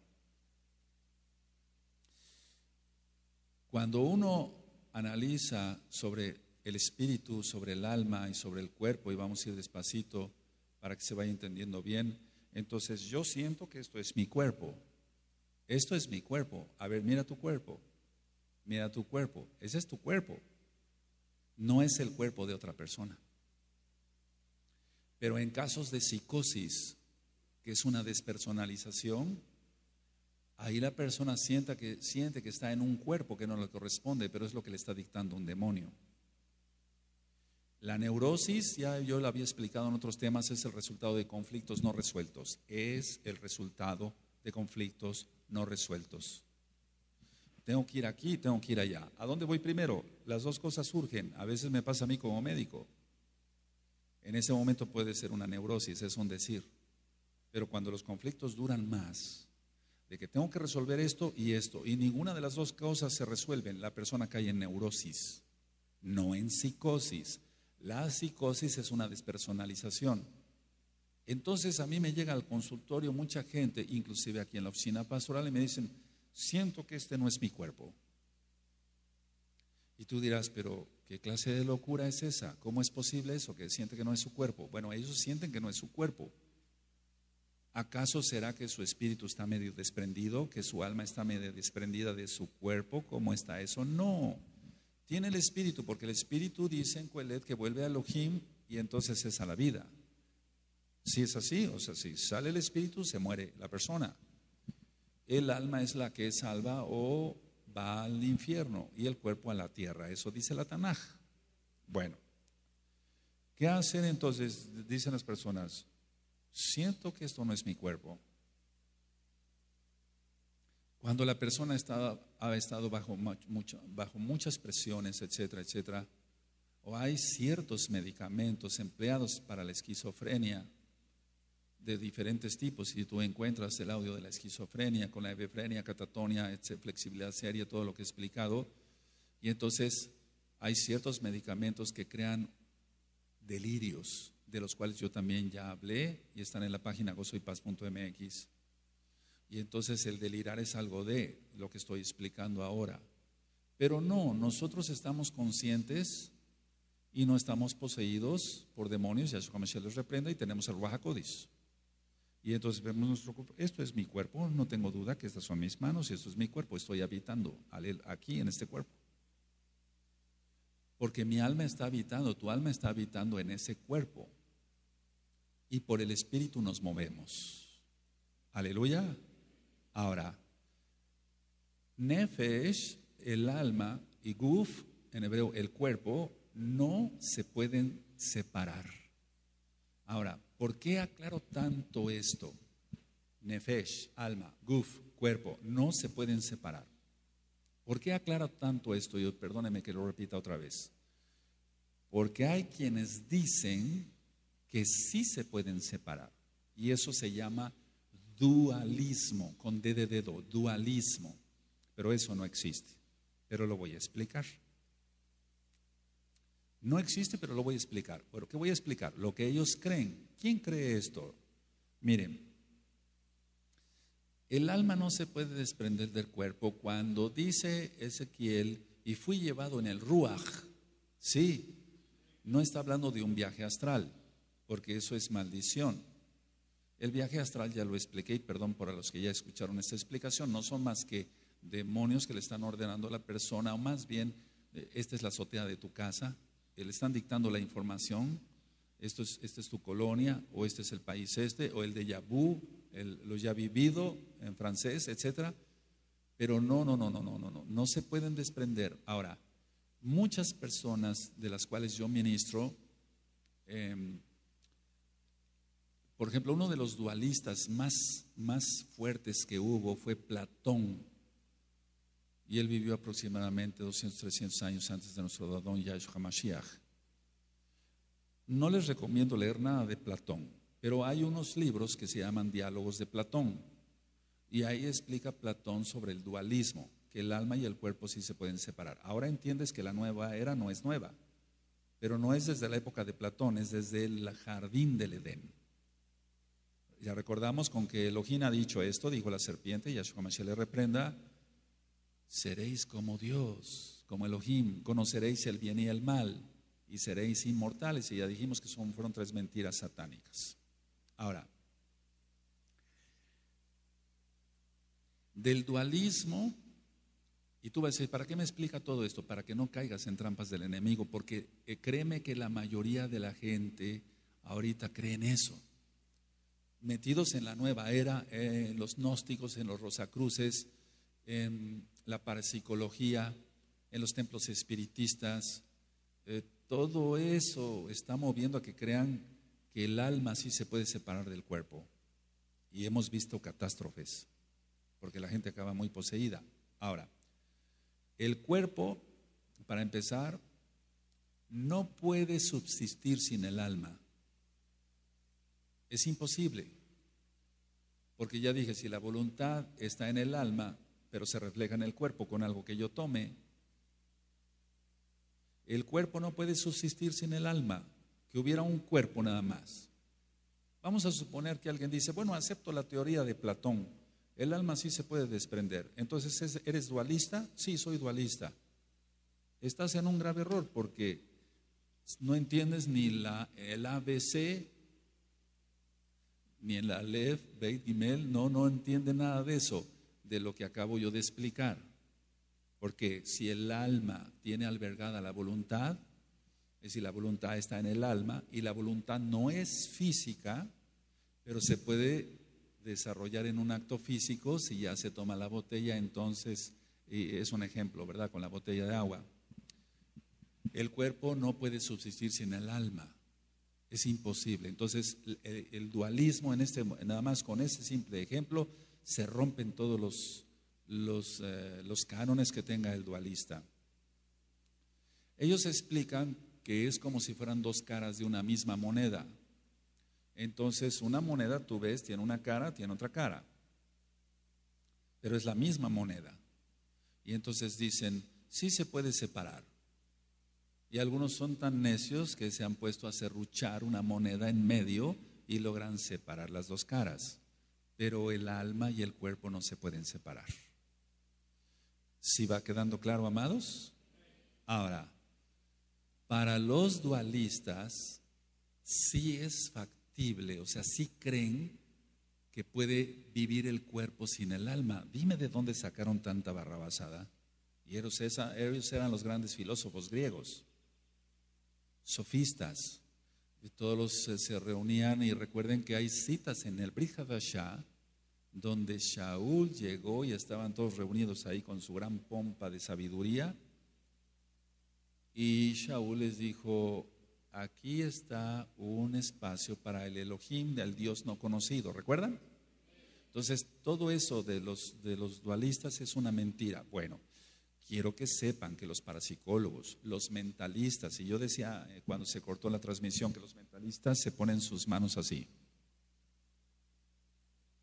Cuando uno analiza sobre el espíritu, sobre el alma y sobre el cuerpo, y vamos a ir despacito para que se vaya entendiendo bien, entonces yo siento que esto es mi cuerpo. Esto es mi cuerpo. A ver, mira tu cuerpo. Mira tu cuerpo. Ese es tu cuerpo. No es el cuerpo de otra persona. Pero en casos de psicosis, que es una despersonalización, Ahí la persona sienta que, siente que está en un cuerpo que no le corresponde, pero es lo que le está dictando un demonio. La neurosis, ya yo la había explicado en otros temas, es el resultado de conflictos no resueltos. Es el resultado de conflictos no resueltos. Tengo que ir aquí, tengo que ir allá. ¿A dónde voy primero? Las dos cosas surgen. A veces me pasa a mí como médico. En ese momento puede ser una neurosis, es un decir. Pero cuando los conflictos duran más, de que tengo que resolver esto y esto, y ninguna de las dos cosas se resuelven, la persona cae en neurosis, no en psicosis. La psicosis es una despersonalización. Entonces a mí me llega al consultorio mucha gente, inclusive aquí en la oficina pastoral, y me dicen, siento que este no es mi cuerpo. Y tú dirás, pero ¿qué clase de locura es esa? ¿Cómo es posible eso? Que siente que no es su cuerpo. Bueno, ellos sienten que no es su cuerpo. ¿Acaso será que su espíritu está medio desprendido, que su alma está medio desprendida de su cuerpo? ¿Cómo está eso? No. Tiene el espíritu, porque el espíritu dice en Quelet que vuelve a Elohim y entonces es a la vida. Si es así, o sea, si sale el espíritu, se muere la persona. El alma es la que salva o va al infierno y el cuerpo a la tierra. Eso dice la Tanaj. Bueno, ¿qué hacen entonces? Dicen las personas, siento que esto no es mi cuerpo. Cuando la persona ha estado bajo, muchas presiones, etcétera, etcétera, o hay ciertos medicamentos empleados para la esquizofrenia de diferentes tipos, si tú encuentras el audio de la esquizofrenia con la hebefrenia, catatonia, flexibilidad seria, todo lo que he explicado, y entonces hay ciertos medicamentos que crean delirios, de los cuales yo también ya hablé y están en la página gozoypaz.mx. Y entonces el delirar es algo de lo que estoy explicando ahora. Pero no, nosotros estamos conscientes y no estamos poseídos por demonios, y su comercial los reprenda y tenemos el Ruajacodis. Y entonces vemos nuestro cuerpo, esto es mi cuerpo, no tengo duda que estas son mis manos y esto es mi cuerpo, estoy habitando aquí en este cuerpo. Porque mi alma está habitando, tu alma está habitando en ese cuerpo y por el Espíritu nos movemos. Aleluya. Ahora, nefesh, el alma, y guf, en hebreo, el cuerpo, no se pueden separar. Ahora, ¿por qué aclaro tanto esto? Nefesh, alma, guf, cuerpo, no se pueden separar. ¿Por qué aclaro tanto esto? Y perdóneme que lo repita otra vez. Porque hay quienes dicen que sí se pueden separar. Y eso se llama dualismo, con D de dedo, dualismo. Pero eso no existe. Pero lo voy a explicar. No existe, pero lo voy a explicar. ¿Pero qué voy a explicar? Lo que ellos creen. ¿Quién cree esto? Miren, el alma no se puede desprender del cuerpo cuando dice Ezequiel, y fui llevado en el ruach. Sí, no está hablando de un viaje astral porque eso es maldición. El viaje astral ya lo expliqué y perdón para los que ya escucharon esta explicación, no son más que demonios que le están ordenando a la persona, o más bien, eh, esta es la azotea de tu casa, le están dictando la información, esto es, esta es tu colonia, o este es el país este, o el de Yabú, lo ya vivido en francés, etcétera. Pero no, no, no, no, no, no, no, no se pueden desprender. Ahora, muchas personas de las cuales yo ministro, eh, por ejemplo, uno de los dualistas más, más fuertes que hubo fue Platón. Y él vivió aproximadamente 200, 300 años antes de nuestro don Yahshua Mashiach. No les recomiendo leer nada de Platón, pero hay unos libros que se llaman Diálogos de Platón. Y ahí explica Platón sobre el dualismo, que el alma y el cuerpo sí se pueden separar. Ahora entiendes que la nueva era no es nueva, pero no es desde la época de Platón, es desde el jardín del Edén ya recordamos con que Elohim ha dicho esto, dijo la serpiente, Yahshua Mashiach le reprenda, seréis como Dios, como Elohim, conoceréis el bien y el mal, y seréis inmortales. Y ya dijimos que son, fueron tres mentiras satánicas. Ahora, del dualismo, y tú vas a decir, ¿para qué me explica todo esto? Para que no caigas en trampas del enemigo, porque eh, créeme que la mayoría de la gente ahorita cree en eso metidos en la nueva era, en eh, los gnósticos, en los rosacruces, en la parapsicología, en los templos espiritistas. Eh, todo eso está moviendo a que crean que el alma sí se puede separar del cuerpo. Y hemos visto catástrofes, porque la gente acaba muy poseída. Ahora, el cuerpo, para empezar, no puede subsistir sin el alma. Es imposible. Porque ya dije, si la voluntad está en el alma, pero se refleja en el cuerpo con algo que yo tome, el cuerpo no puede subsistir sin el alma, que hubiera un cuerpo nada más. Vamos a suponer que alguien dice, bueno, acepto la teoría de Platón, el alma sí se puede desprender. Entonces, ¿eres dualista? Sí, soy dualista. Estás en un grave error porque no entiendes ni la, el ABC ni en la Aleph, Beit Gimel, no, no entiende nada de eso, de lo que acabo yo de explicar. Porque si el alma tiene albergada la voluntad, es decir, la voluntad está en el alma y la voluntad no es física, pero se puede desarrollar en un acto físico, si ya se toma la botella, entonces, es un ejemplo, ¿verdad? Con la botella de agua. El cuerpo no puede subsistir sin el alma. Es imposible. Entonces, el, dualismo, en este, nada más con ese simple ejemplo, se rompen todos los, los, eh, los cánones que tenga el dualista. Ellos explican que es como si fueran dos caras de una misma moneda. Entonces, una moneda tú ves, tiene una cara, tiene otra cara, pero es la misma moneda. Y entonces dicen, sí se puede separar. Y algunos son tan necios que se han puesto a serruchar una moneda en medio y logran separar las dos caras. Pero el alma y el cuerpo no se pueden separar. ¿Si ¿Sí va quedando claro, amados? Ahora, para los dualistas sí es factible, o sea, sí creen que puede vivir el cuerpo sin el alma. Dime de dónde sacaron tanta barrabasada. Y ellos eran los grandes filósofos griegos sofistas. todos eh, se reunían y recuerden que hay citas en el Sha, donde Shaul llegó y estaban todos reunidos ahí con su gran pompa de sabiduría. Y Shaul les dijo, aquí está un espacio para el Elohim, del Dios no conocido, ¿recuerdan? Entonces, todo eso de los, de los dualistas es una mentira. Bueno, quiero que sepan que los parapsicólogos, los mentalistas, y yo decía eh, cuando se cortó la transmisión que los mentalistas se ponen sus manos así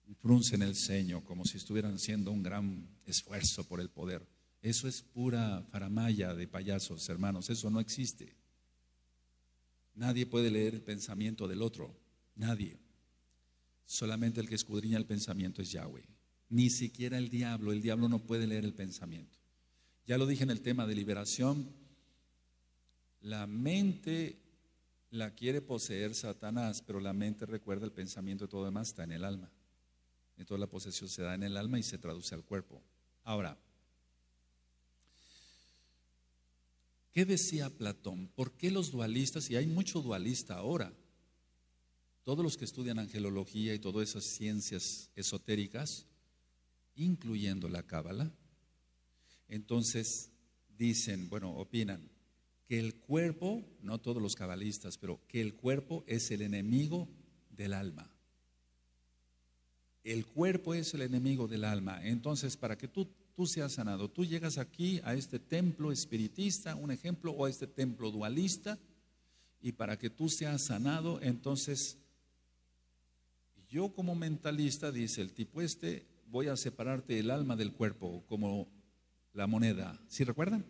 y fruncen el ceño como si estuvieran haciendo un gran esfuerzo por el poder. Eso es pura faramaya de payasos, hermanos, eso no existe. Nadie puede leer el pensamiento del otro, nadie. Solamente el que escudriña el pensamiento es Yahweh. Ni siquiera el diablo, el diablo no puede leer el pensamiento. Ya lo dije en el tema de liberación. La mente la quiere poseer Satanás, pero la mente recuerda el pensamiento y todo demás está en el alma. Entonces la posesión se da en el alma y se traduce al cuerpo. Ahora, ¿qué decía Platón? ¿Por qué los dualistas, y hay mucho dualista ahora, todos los que estudian angelología y todas esas ciencias esotéricas, incluyendo la cábala, entonces dicen, bueno, opinan, que el cuerpo, no todos los cabalistas, pero que el cuerpo es el enemigo del alma. El cuerpo es el enemigo del alma. Entonces, para que tú, tú seas sanado, tú llegas aquí a este templo espiritista, un ejemplo, o a este templo dualista, y para que tú seas sanado, entonces yo como mentalista, dice el tipo este, voy a separarte el alma del cuerpo, como la moneda. ¿Sí recuerdan?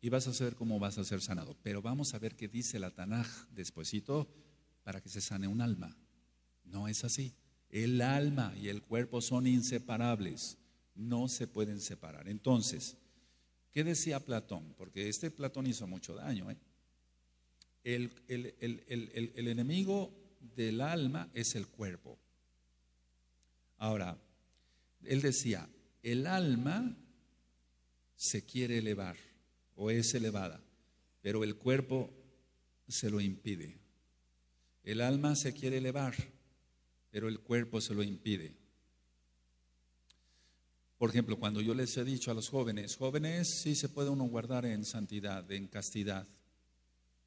Y vas a saber cómo vas a ser sanado. Pero vamos a ver qué dice la Tanaj despuesito para que se sane un alma. No es así. El alma y el cuerpo son inseparables. No se pueden separar. Entonces, ¿qué decía Platón? Porque este Platón hizo mucho daño. ¿eh? El, el, el enemigo del alma es el cuerpo. Ahora, él decía, el alma se quiere elevar o es elevada, pero el cuerpo se lo impide. El alma se quiere elevar, pero el cuerpo se lo impide. Por ejemplo, cuando yo les he dicho a los jóvenes, jóvenes, sí se puede uno guardar en santidad, en castidad.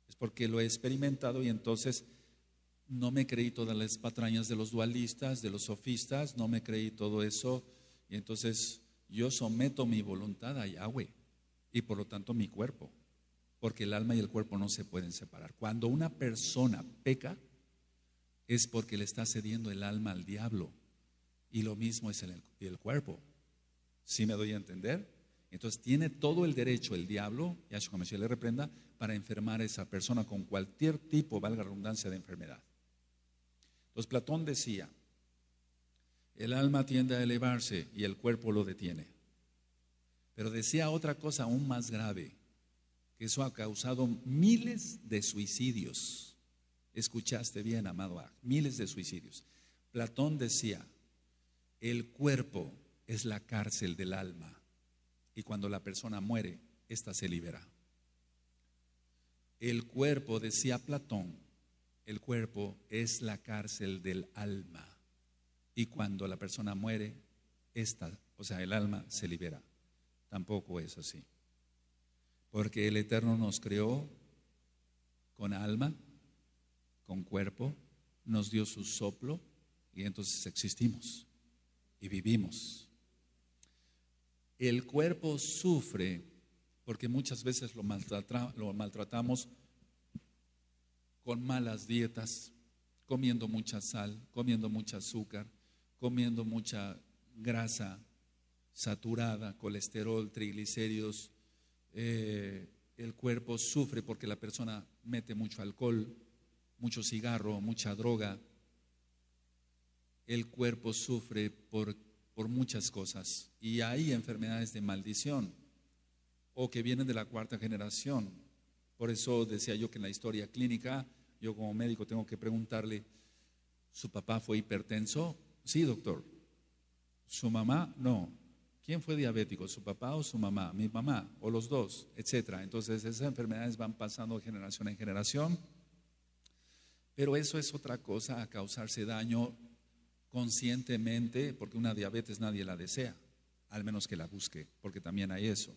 Es porque lo he experimentado y entonces no me creí todas las patrañas de los dualistas, de los sofistas, no me creí todo eso. Y entonces yo someto mi voluntad a Yahweh y por lo tanto mi cuerpo, porque el alma y el cuerpo no se pueden separar. Cuando una persona peca, es porque le está cediendo el alma al diablo y lo mismo es el, cuerpo. ¿Sí me doy a entender? Entonces tiene todo el derecho el diablo, su majestad le reprenda, para enfermar a esa persona con cualquier tipo, valga redundancia, de enfermedad. Entonces Platón decía, el alma tiende a elevarse y el cuerpo lo detiene. Pero decía otra cosa aún más grave, que eso ha causado miles de suicidios. Escuchaste bien, amado, miles de suicidios. Platón decía, el cuerpo es la cárcel del alma y cuando la persona muere, ésta se libera. El cuerpo, decía Platón, el cuerpo es la cárcel del alma y cuando la persona muere, esta, o sea, el alma se libera. Tampoco es así. Porque el Eterno nos creó con alma, con cuerpo, nos dio su soplo y entonces existimos y vivimos. El cuerpo sufre porque muchas veces lo, lo maltratamos con malas dietas, comiendo mucha sal, comiendo mucho azúcar, comiendo mucha grasa saturada, colesterol, triglicéridos, eh, el cuerpo sufre porque la persona mete mucho alcohol, mucho cigarro, mucha droga. El cuerpo sufre por, por muchas cosas y hay enfermedades de maldición o que vienen de la cuarta generación. Por eso decía yo que en la historia clínica, yo como médico tengo que preguntarle, ¿su papá fue hipertenso? Sí, doctor. Su mamá, no. ¿Quién fue diabético? ¿Su papá o su mamá? Mi mamá o los dos, etcétera. Entonces esas enfermedades van pasando de generación en generación. Pero eso es otra cosa a causarse daño conscientemente, porque una diabetes nadie la desea, al menos que la busque, porque también hay eso.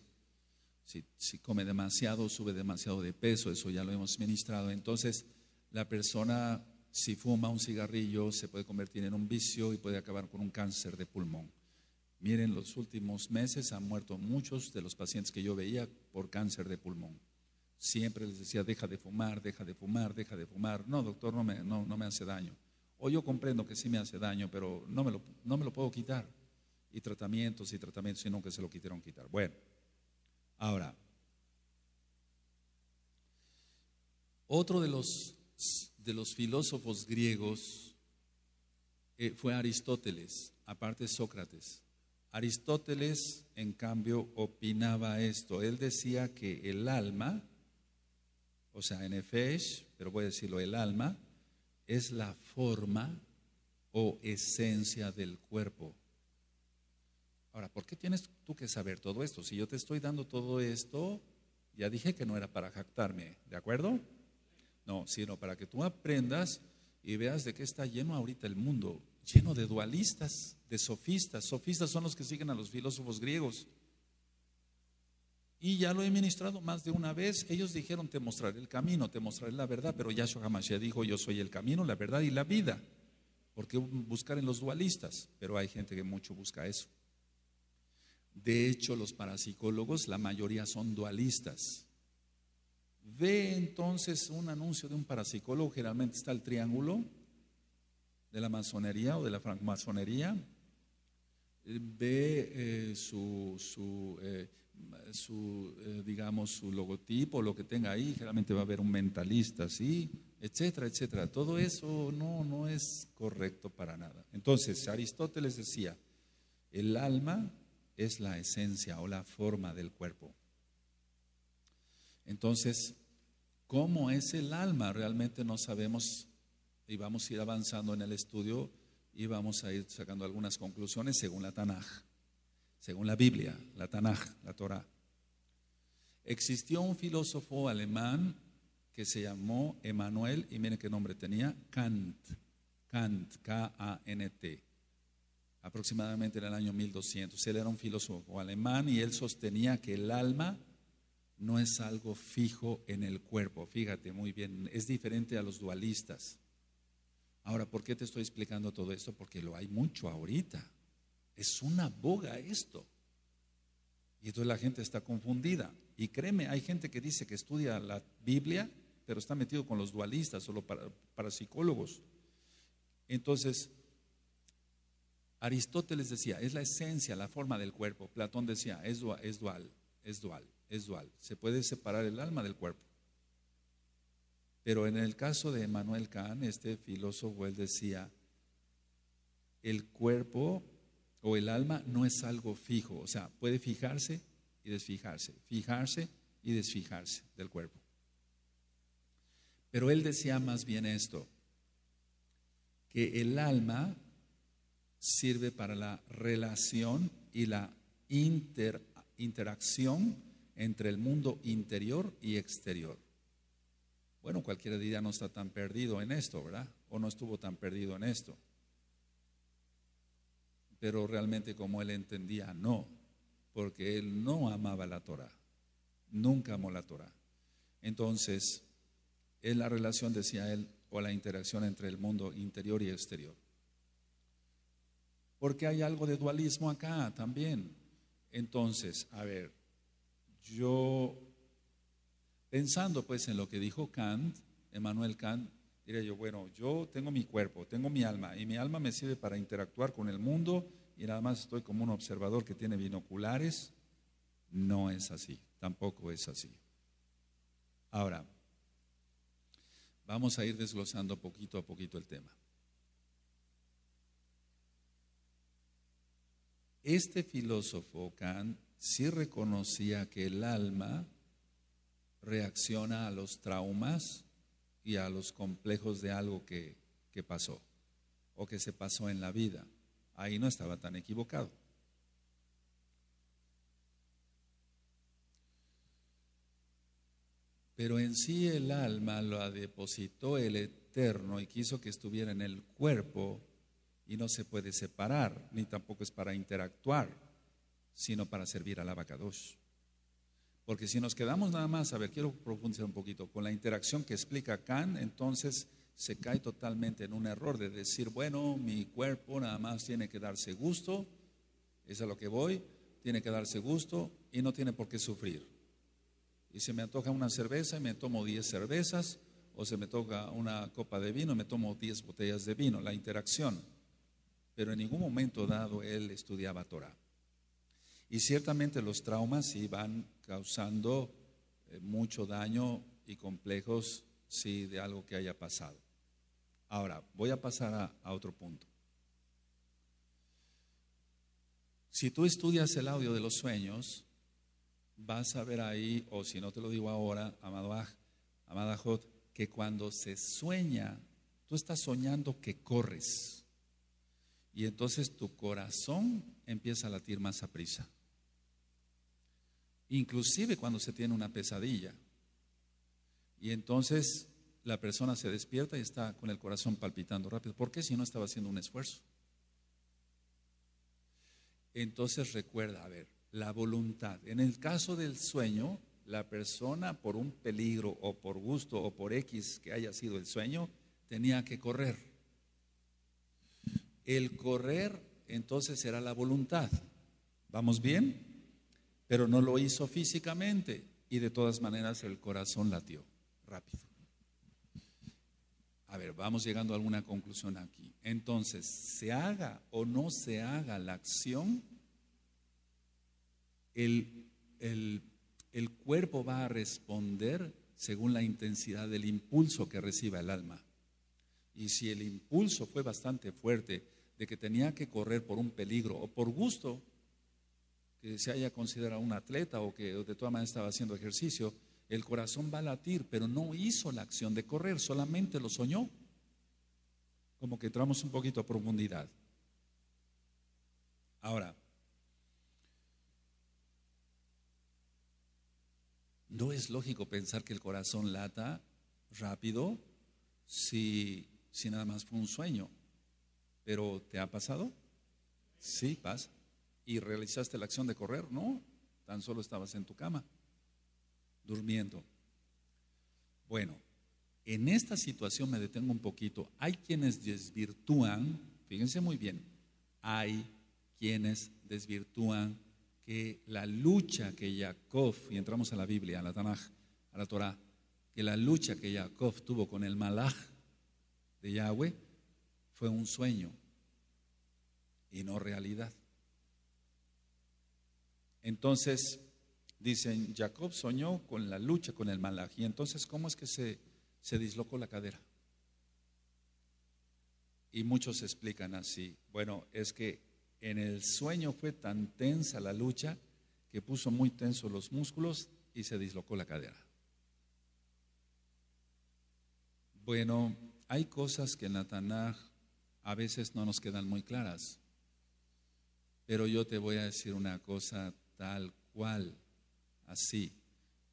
Si, si come demasiado, sube demasiado de peso, eso ya lo hemos ministrado. Entonces la persona si fuma un cigarrillo se puede convertir en un vicio y puede acabar con un cáncer de pulmón. Miren, los últimos meses han muerto muchos de los pacientes que yo veía por cáncer de pulmón. Siempre les decía, deja de fumar, deja de fumar, deja de fumar. No, doctor, no me, no, me hace daño. O yo comprendo que sí me hace daño, pero no me lo, no me lo puedo quitar. Y tratamientos y tratamientos, sino que se lo quitaron quitar. Bueno, ahora, otro de los de los filósofos griegos eh, fue Aristóteles, aparte Sócrates. Aristóteles, en cambio, opinaba esto. Él decía que el alma, o sea, en Efesh, pero voy a decirlo, el alma es la forma o esencia del cuerpo. Ahora, ¿por qué tienes tú que saber todo esto? Si yo te estoy dando todo esto, ya dije que no era para jactarme, ¿de acuerdo? No, sino para que tú aprendas y veas de qué está lleno ahorita el mundo, lleno de dualistas, de sofistas. Sofistas son los que siguen a los filósofos griegos. Y ya lo he ministrado más de una vez. Ellos dijeron, te mostraré el camino, te mostraré la verdad, pero Yahshua Hamashiach dijo, yo soy el camino, la verdad y la vida. Porque buscar en los dualistas? Pero hay gente que mucho busca eso. De hecho, los parapsicólogos, la mayoría son dualistas. Ve entonces un anuncio de un parapsicólogo, generalmente está el triángulo de la masonería o de la francmasonería. Ve eh, su, su, eh, eh, digamos, su logotipo, lo que tenga ahí, generalmente va a haber un mentalista sí etcétera, etcétera. Todo eso no, no es correcto para nada. Entonces, Aristóteles decía, el alma es la esencia o la forma del cuerpo. Entonces, ¿cómo es el alma? Realmente no sabemos y vamos a ir avanzando en el estudio y vamos a ir sacando algunas conclusiones según la Tanaj, según la Biblia, la Tanaj, la Torah. Existió un filósofo alemán que se llamó Emanuel, y miren qué nombre tenía, Kant, Kant, K-A-N-T, aproximadamente en el año 1200. Él era un filósofo alemán y él sostenía que el alma no es algo fijo en el cuerpo. Fíjate muy bien, es diferente a los dualistas. Ahora, ¿por qué te estoy explicando todo esto? Porque lo hay mucho ahorita. Es una boga esto. Y entonces la gente está confundida. Y créeme, hay gente que dice que estudia la Biblia, pero está metido con los dualistas o los psicólogos. Entonces, Aristóteles decía, es la esencia, la forma del cuerpo. Platón decía, es, dual, es dual es dual. Se puede separar el alma del cuerpo. Pero en el caso de Emmanuel Kahn este filósofo, él decía, el cuerpo o el alma no es algo fijo, o sea, puede fijarse y desfijarse, fijarse y desfijarse del cuerpo. Pero él decía más bien esto, que el alma sirve para la relación y la inter, interacción entre el mundo interior y exterior. Bueno, cualquiera diría no está tan perdido en esto, ¿verdad? O no estuvo tan perdido en esto. Pero realmente como él entendía, no, porque él no amaba la Torah, nunca amó la Torah. Entonces, es la relación, decía él, o la interacción entre el mundo interior y exterior. Porque hay algo de dualismo acá también. Entonces, a ver, yo, pensando pues en lo que dijo Kant, Emmanuel Kant, diría yo, bueno, yo tengo mi cuerpo, tengo mi alma, y mi alma me sirve para interactuar con el mundo, y nada más estoy como un observador que tiene binoculares. No es así, tampoco es así. Ahora, vamos a ir desglosando poquito a poquito el tema. Este filósofo Kant sí reconocía que el alma reacciona a los traumas y a los complejos de algo que, que pasó o que se pasó en la vida. Ahí no estaba tan equivocado. Pero en sí el alma lo depositó el Eterno y quiso que estuviera en el cuerpo y no se puede separar, ni tampoco es para interactuar sino para servir al abacados. Porque si nos quedamos nada más, a ver, quiero profundizar un poquito, con la interacción que explica Kant, entonces se cae totalmente en un error de decir, bueno, mi cuerpo nada más tiene que darse gusto, es a lo que voy, tiene que darse gusto y no tiene por qué sufrir. Y se me antoja una cerveza y me tomo 10 cervezas, o se me toca una copa de vino y me tomo 10 botellas de vino, la interacción. Pero en ningún momento dado él estudiaba Torah. Y ciertamente los traumas sí van causando eh, mucho daño y complejos si de algo que haya pasado. Ahora, voy a pasar a, otro punto. Si tú estudias el audio de los sueños, vas a ver ahí, o si no te lo digo ahora, amado amada que cuando se sueña, tú estás soñando que corres. Y entonces tu corazón empieza a latir más a prisa inclusive cuando se tiene una pesadilla. Y entonces la persona se despierta y está con el corazón palpitando rápido. ¿Por qué si no estaba haciendo un esfuerzo? Entonces recuerda, a ver, la voluntad. En el caso del sueño, la persona por un peligro o por gusto o por X que haya sido el sueño, tenía que correr. El correr entonces será la voluntad. ¿Vamos bien? pero no lo hizo físicamente y de todas maneras el corazón latió rápido. A ver, vamos llegando a alguna conclusión aquí. Entonces, se haga o no se haga la acción, el, el, el cuerpo va a responder según la intensidad del impulso que reciba el alma. Y si el impulso fue bastante fuerte de que tenía que correr por un peligro o por gusto, que se haya considerado un atleta o que de todas maneras estaba haciendo ejercicio, el corazón va a latir, pero no hizo la acción de correr, solamente lo soñó. Como que entramos un poquito a profundidad. Ahora, no es lógico pensar que el corazón lata rápido si, si nada más fue un sueño. Pero ¿te ha pasado? Sí, pasa y realizaste la acción de correr. No, tan solo estabas en tu cama, durmiendo. Bueno, en esta situación me detengo un poquito. Hay quienes desvirtúan, fíjense muy bien, hay quienes desvirtúan que la lucha que Jacob, y entramos a la Biblia, a la Tanaj, a la Torah, que la lucha que Jacob tuvo con el Malaj de Yahweh fue un sueño y no realidad. Entonces, dicen, Jacob soñó con la lucha con el malaj. Y entonces, ¿cómo es que se, se dislocó la cadera? Y muchos explican así. Bueno, es que en el sueño fue tan tensa la lucha que puso muy tensos los músculos y se dislocó la cadera. Bueno, hay cosas que en a veces no nos quedan muy claras, pero yo te voy a decir una cosa tal cual, así.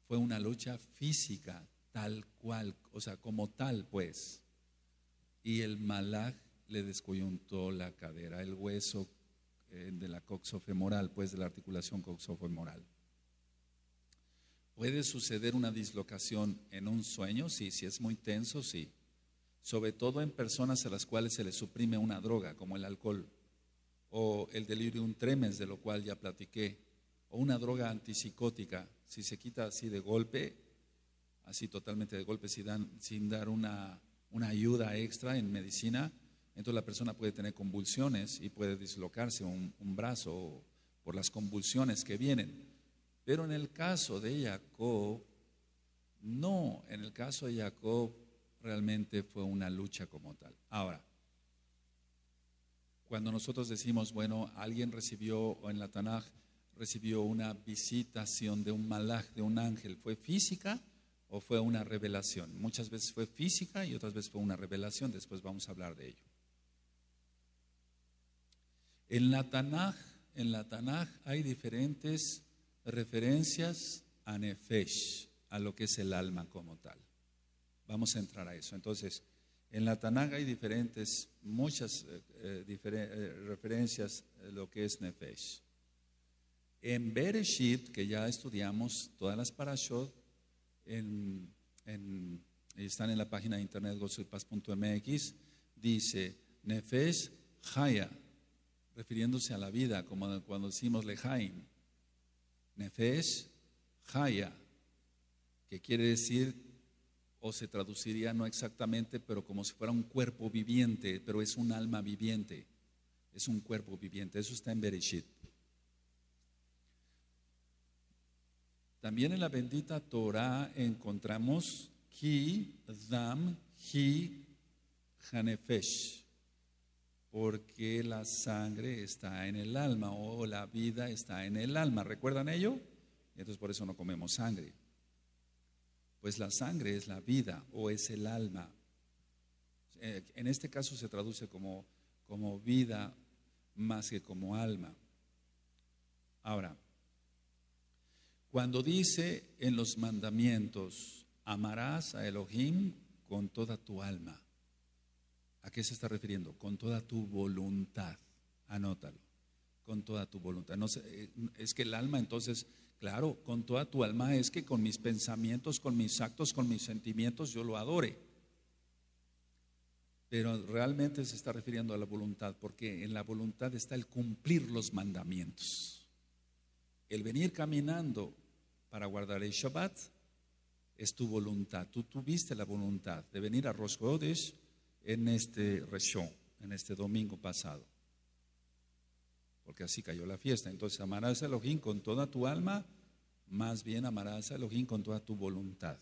Fue una lucha física, tal cual, o sea, como tal, pues. Y el malaj le descoyuntó la cadera, el hueso eh, de la coxofemoral, pues de la articulación coxofemoral. ¿Puede suceder una dislocación en un sueño? Sí, si es muy tenso, sí. Sobre todo en personas a las cuales se les suprime una droga, como el alcohol, o el delirium tremens, de lo cual ya platiqué, o una droga antipsicótica, si se quita así de golpe, así totalmente de golpe, sin dar una, ayuda extra en medicina, entonces la persona puede tener convulsiones y puede dislocarse un, un brazo por las convulsiones que vienen. Pero en el caso de Jacob, no, en el caso de Jacob realmente fue una lucha como tal. Ahora, cuando nosotros decimos, bueno, alguien recibió en la Tanaj recibió una visitación de un malaj, de un ángel? ¿Fue física o fue una revelación? Muchas veces fue física y otras veces fue una revelación, después vamos a hablar de ello. En la Tanaj, en la hay diferentes referencias a Nefesh, a lo que es el alma como tal. Vamos a entrar a eso. Entonces, en la Tanaj hay diferentes, muchas eh, eh, eh, referencias a lo que es Nefesh. En Bereshit, que ya estudiamos todas las parashot, están en la página de internet gozoypaz.mx, dice Nefesh Haya, refiriéndose a la vida, como cuando decimos Lehaim. Nefesh Haya, que quiere decir o se traduciría no exactamente, pero como si fuera un cuerpo viviente, pero es un alma viviente, es un cuerpo viviente, eso está en Bereshit. También en la bendita Torah encontramos ki, dam, hi, hanefesh, porque la sangre está en el alma o la vida está en el alma. ¿Recuerdan ello? Entonces por eso no comemos sangre. Pues la sangre es la vida o es el alma. Eh, en este caso se traduce como, como vida más que como alma. Ahora, cuando dice en los mandamientos, amarás a Elohim con toda tu alma. ¿A qué se está refiriendo? Con toda tu voluntad. Anótalo. Con toda tu voluntad. No eh, es que el alma, entonces, claro, con toda tu alma es que con mis pensamientos, con mis actos, con mis sentimientos yo lo adore. Pero realmente se está refiriendo a la voluntad, porque en la voluntad está el cumplir los mandamientos el venir caminando para guardar el Shabbat es tu voluntad. Tú tuviste la voluntad de venir a Rosh en este Reshon, en este domingo pasado. Porque así cayó la fiesta. Entonces amarás a Elohim con toda tu alma, más bien amarás a Elohim con toda tu voluntad.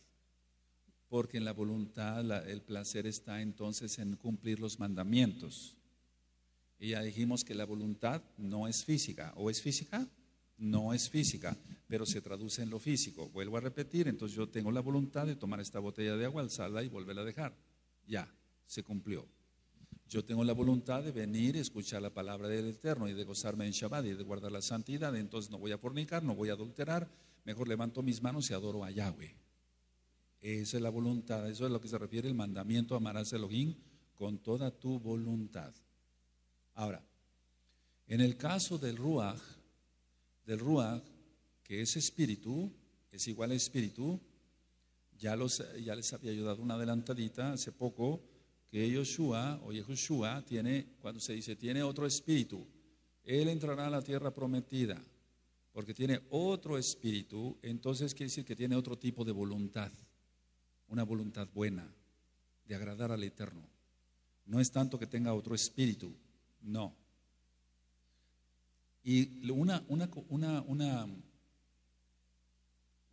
Porque en la voluntad el placer está entonces en cumplir los mandamientos. Y ya dijimos que la voluntad no es física. ¿O es física? no es física, pero se traduce en lo físico. Vuelvo a repetir, entonces yo tengo la voluntad de tomar esta botella de agua, alzada y volverla a dejar. Ya, se cumplió. Yo tengo la voluntad de venir, y escuchar la palabra del Eterno y de gozarme en Shabbat y de guardar la santidad. Entonces no voy a fornicar, no voy a adulterar. Mejor levanto mis manos y adoro a Yahweh. Esa es la voluntad. Eso es a lo que se refiere el mandamiento amarás a Elohim con toda tu voluntad. Ahora, en el caso del Ruach, del Ruach, que es espíritu, es igual a espíritu, ya, los, ya les había ayudado una adelantadita hace poco, que Yeshua, o Yehoshua tiene, cuando se dice tiene otro espíritu, él entrará a la tierra prometida, porque tiene otro espíritu, entonces quiere decir que tiene otro tipo de voluntad, una voluntad buena, de agradar al Eterno. No es tanto que tenga otro espíritu, no, y una, una, una,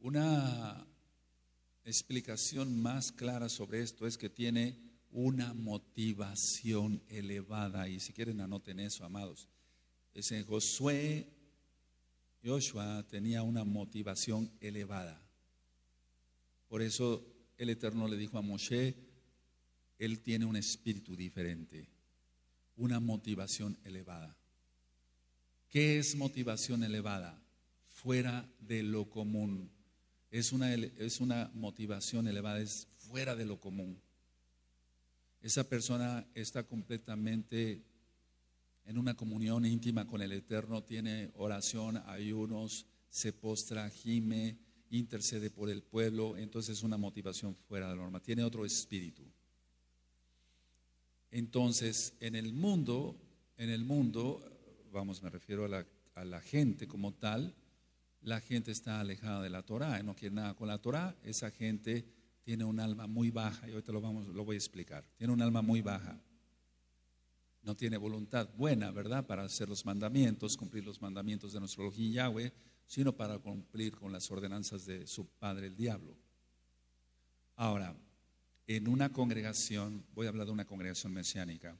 una, explicación más clara sobre esto es que tiene una motivación elevada. Y si quieren anoten eso, amados. Es en Josué, Joshua tenía una motivación elevada. Por eso el Eterno le dijo a Moshe, él tiene un espíritu diferente, una motivación elevada. ¿Qué es motivación elevada? Fuera de lo común. Es una, es una motivación elevada, es fuera de lo común. Esa persona está completamente en una comunión íntima con el Eterno, tiene oración, ayunos, se postra, gime, intercede por el pueblo, entonces es una motivación fuera de la norma, tiene otro espíritu. Entonces, en el mundo, en el mundo vamos, me refiero a la, gente como tal, la gente está alejada de la Torá, eh, no quiere nada con la Torá, esa gente tiene un alma muy baja, y ahorita lo, vamos, lo voy a explicar, tiene un alma muy baja, no tiene voluntad buena, ¿verdad?, para hacer los mandamientos, cumplir los mandamientos de nuestro Elohim Yahweh, sino para cumplir con las ordenanzas de su padre el diablo. Ahora, en una congregación, voy a hablar de una congregación mesiánica,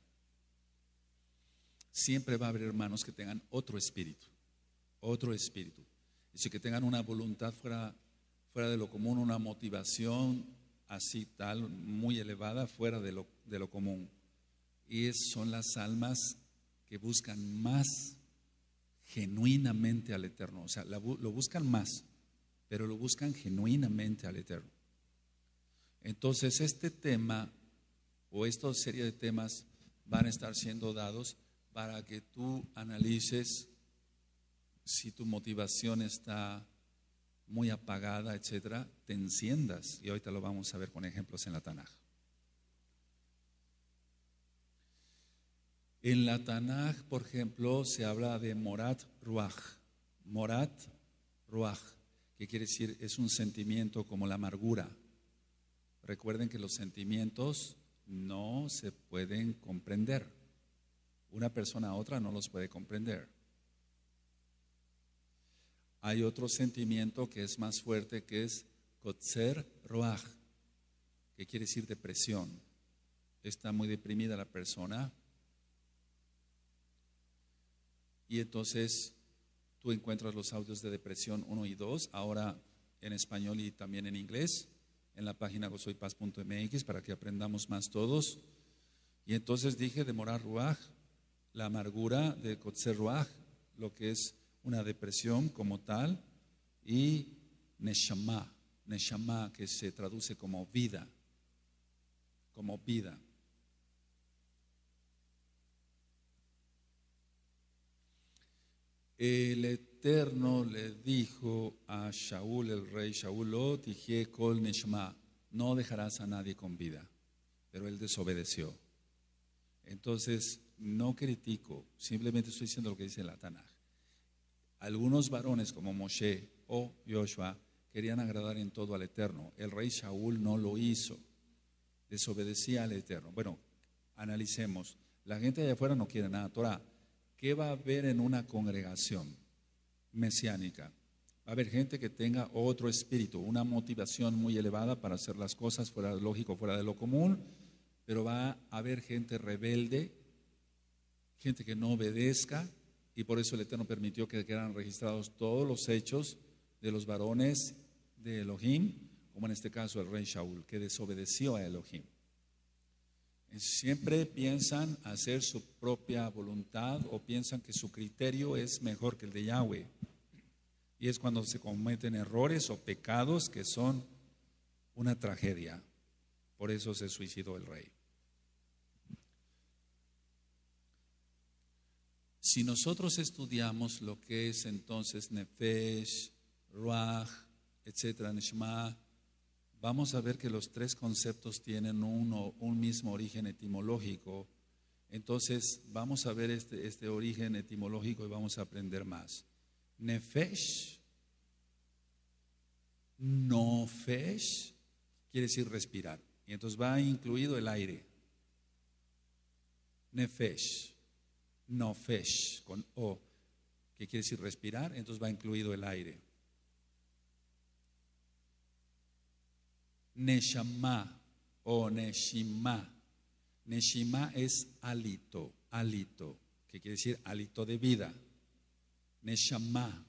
siempre va a haber hermanos que tengan otro espíritu, otro espíritu. Y que tengan una voluntad fuera, fuera de lo común, una motivación así tal, muy elevada, fuera de lo, común. Y son las almas que buscan más genuinamente al Eterno. O sea, lo buscan más, pero lo buscan genuinamente al Eterno. Entonces, este tema o esta serie de temas van a estar siendo dados para que tú analices si tu motivación está muy apagada, etcétera, te enciendas. Y ahorita lo vamos a ver con ejemplos en la Tanaj. En la Tanaj, por ejemplo, se habla de Morat Ruach. Morat Ruach, que quiere decir es un sentimiento como la amargura. Recuerden que los sentimientos no se pueden comprender una persona a otra no los puede comprender. Hay otro sentimiento que es más fuerte que es Kotzer Roach, que quiere decir depresión. Está muy deprimida la persona. Y entonces tú encuentras los audios de depresión 1 y 2, ahora en español y también en inglés, en la página gozoypaz.mx para que aprendamos más todos. Y entonces dije demorar Morar Ruach, la amargura de Kotzerruach, lo que es una depresión como tal, y Neshama, Neshama que se traduce como vida, como vida. El Eterno le dijo a Shaul, el rey Shaul, dije Kol Neshma, no dejarás a nadie con vida. Pero él desobedeció. Entonces, no critico, simplemente estoy diciendo lo que dice la Tanaj. Algunos varones como Moshe o Joshua querían agradar en todo al Eterno. El rey Shaul no lo hizo, desobedecía al Eterno. Bueno, analicemos. La gente de afuera no quiere nada. Torah, ¿qué va a haber en una congregación mesiánica? Va a haber gente que tenga otro espíritu, una motivación muy elevada para hacer las cosas fuera de lógico, fuera de lo común, pero va a haber gente rebelde gente que no obedezca, y por eso el Eterno permitió que quedaran registrados todos los hechos de los varones de Elohim, como en este caso el rey Shaul, que desobedeció a Elohim. Siempre piensan hacer su propia voluntad o piensan que su criterio es mejor que el de Yahweh. Y es cuando se cometen errores o pecados que son una tragedia. Por eso se suicidó el rey. Si nosotros estudiamos lo que es entonces Nefesh, Ruach, etcétera, Neshma, vamos a ver que los tres conceptos tienen un mismo origen etimológico. Entonces, vamos a ver este, este origen etimológico y vamos a aprender más. Nefesh, nofesh, quiere decir respirar. Y entonces va incluido el aire. Nefesh nofesh, con O, que quiere decir respirar, entonces va incluido el aire. Neshama o Neshima. Neshima es alito, alito, que quiere decir alito de vida. Neshama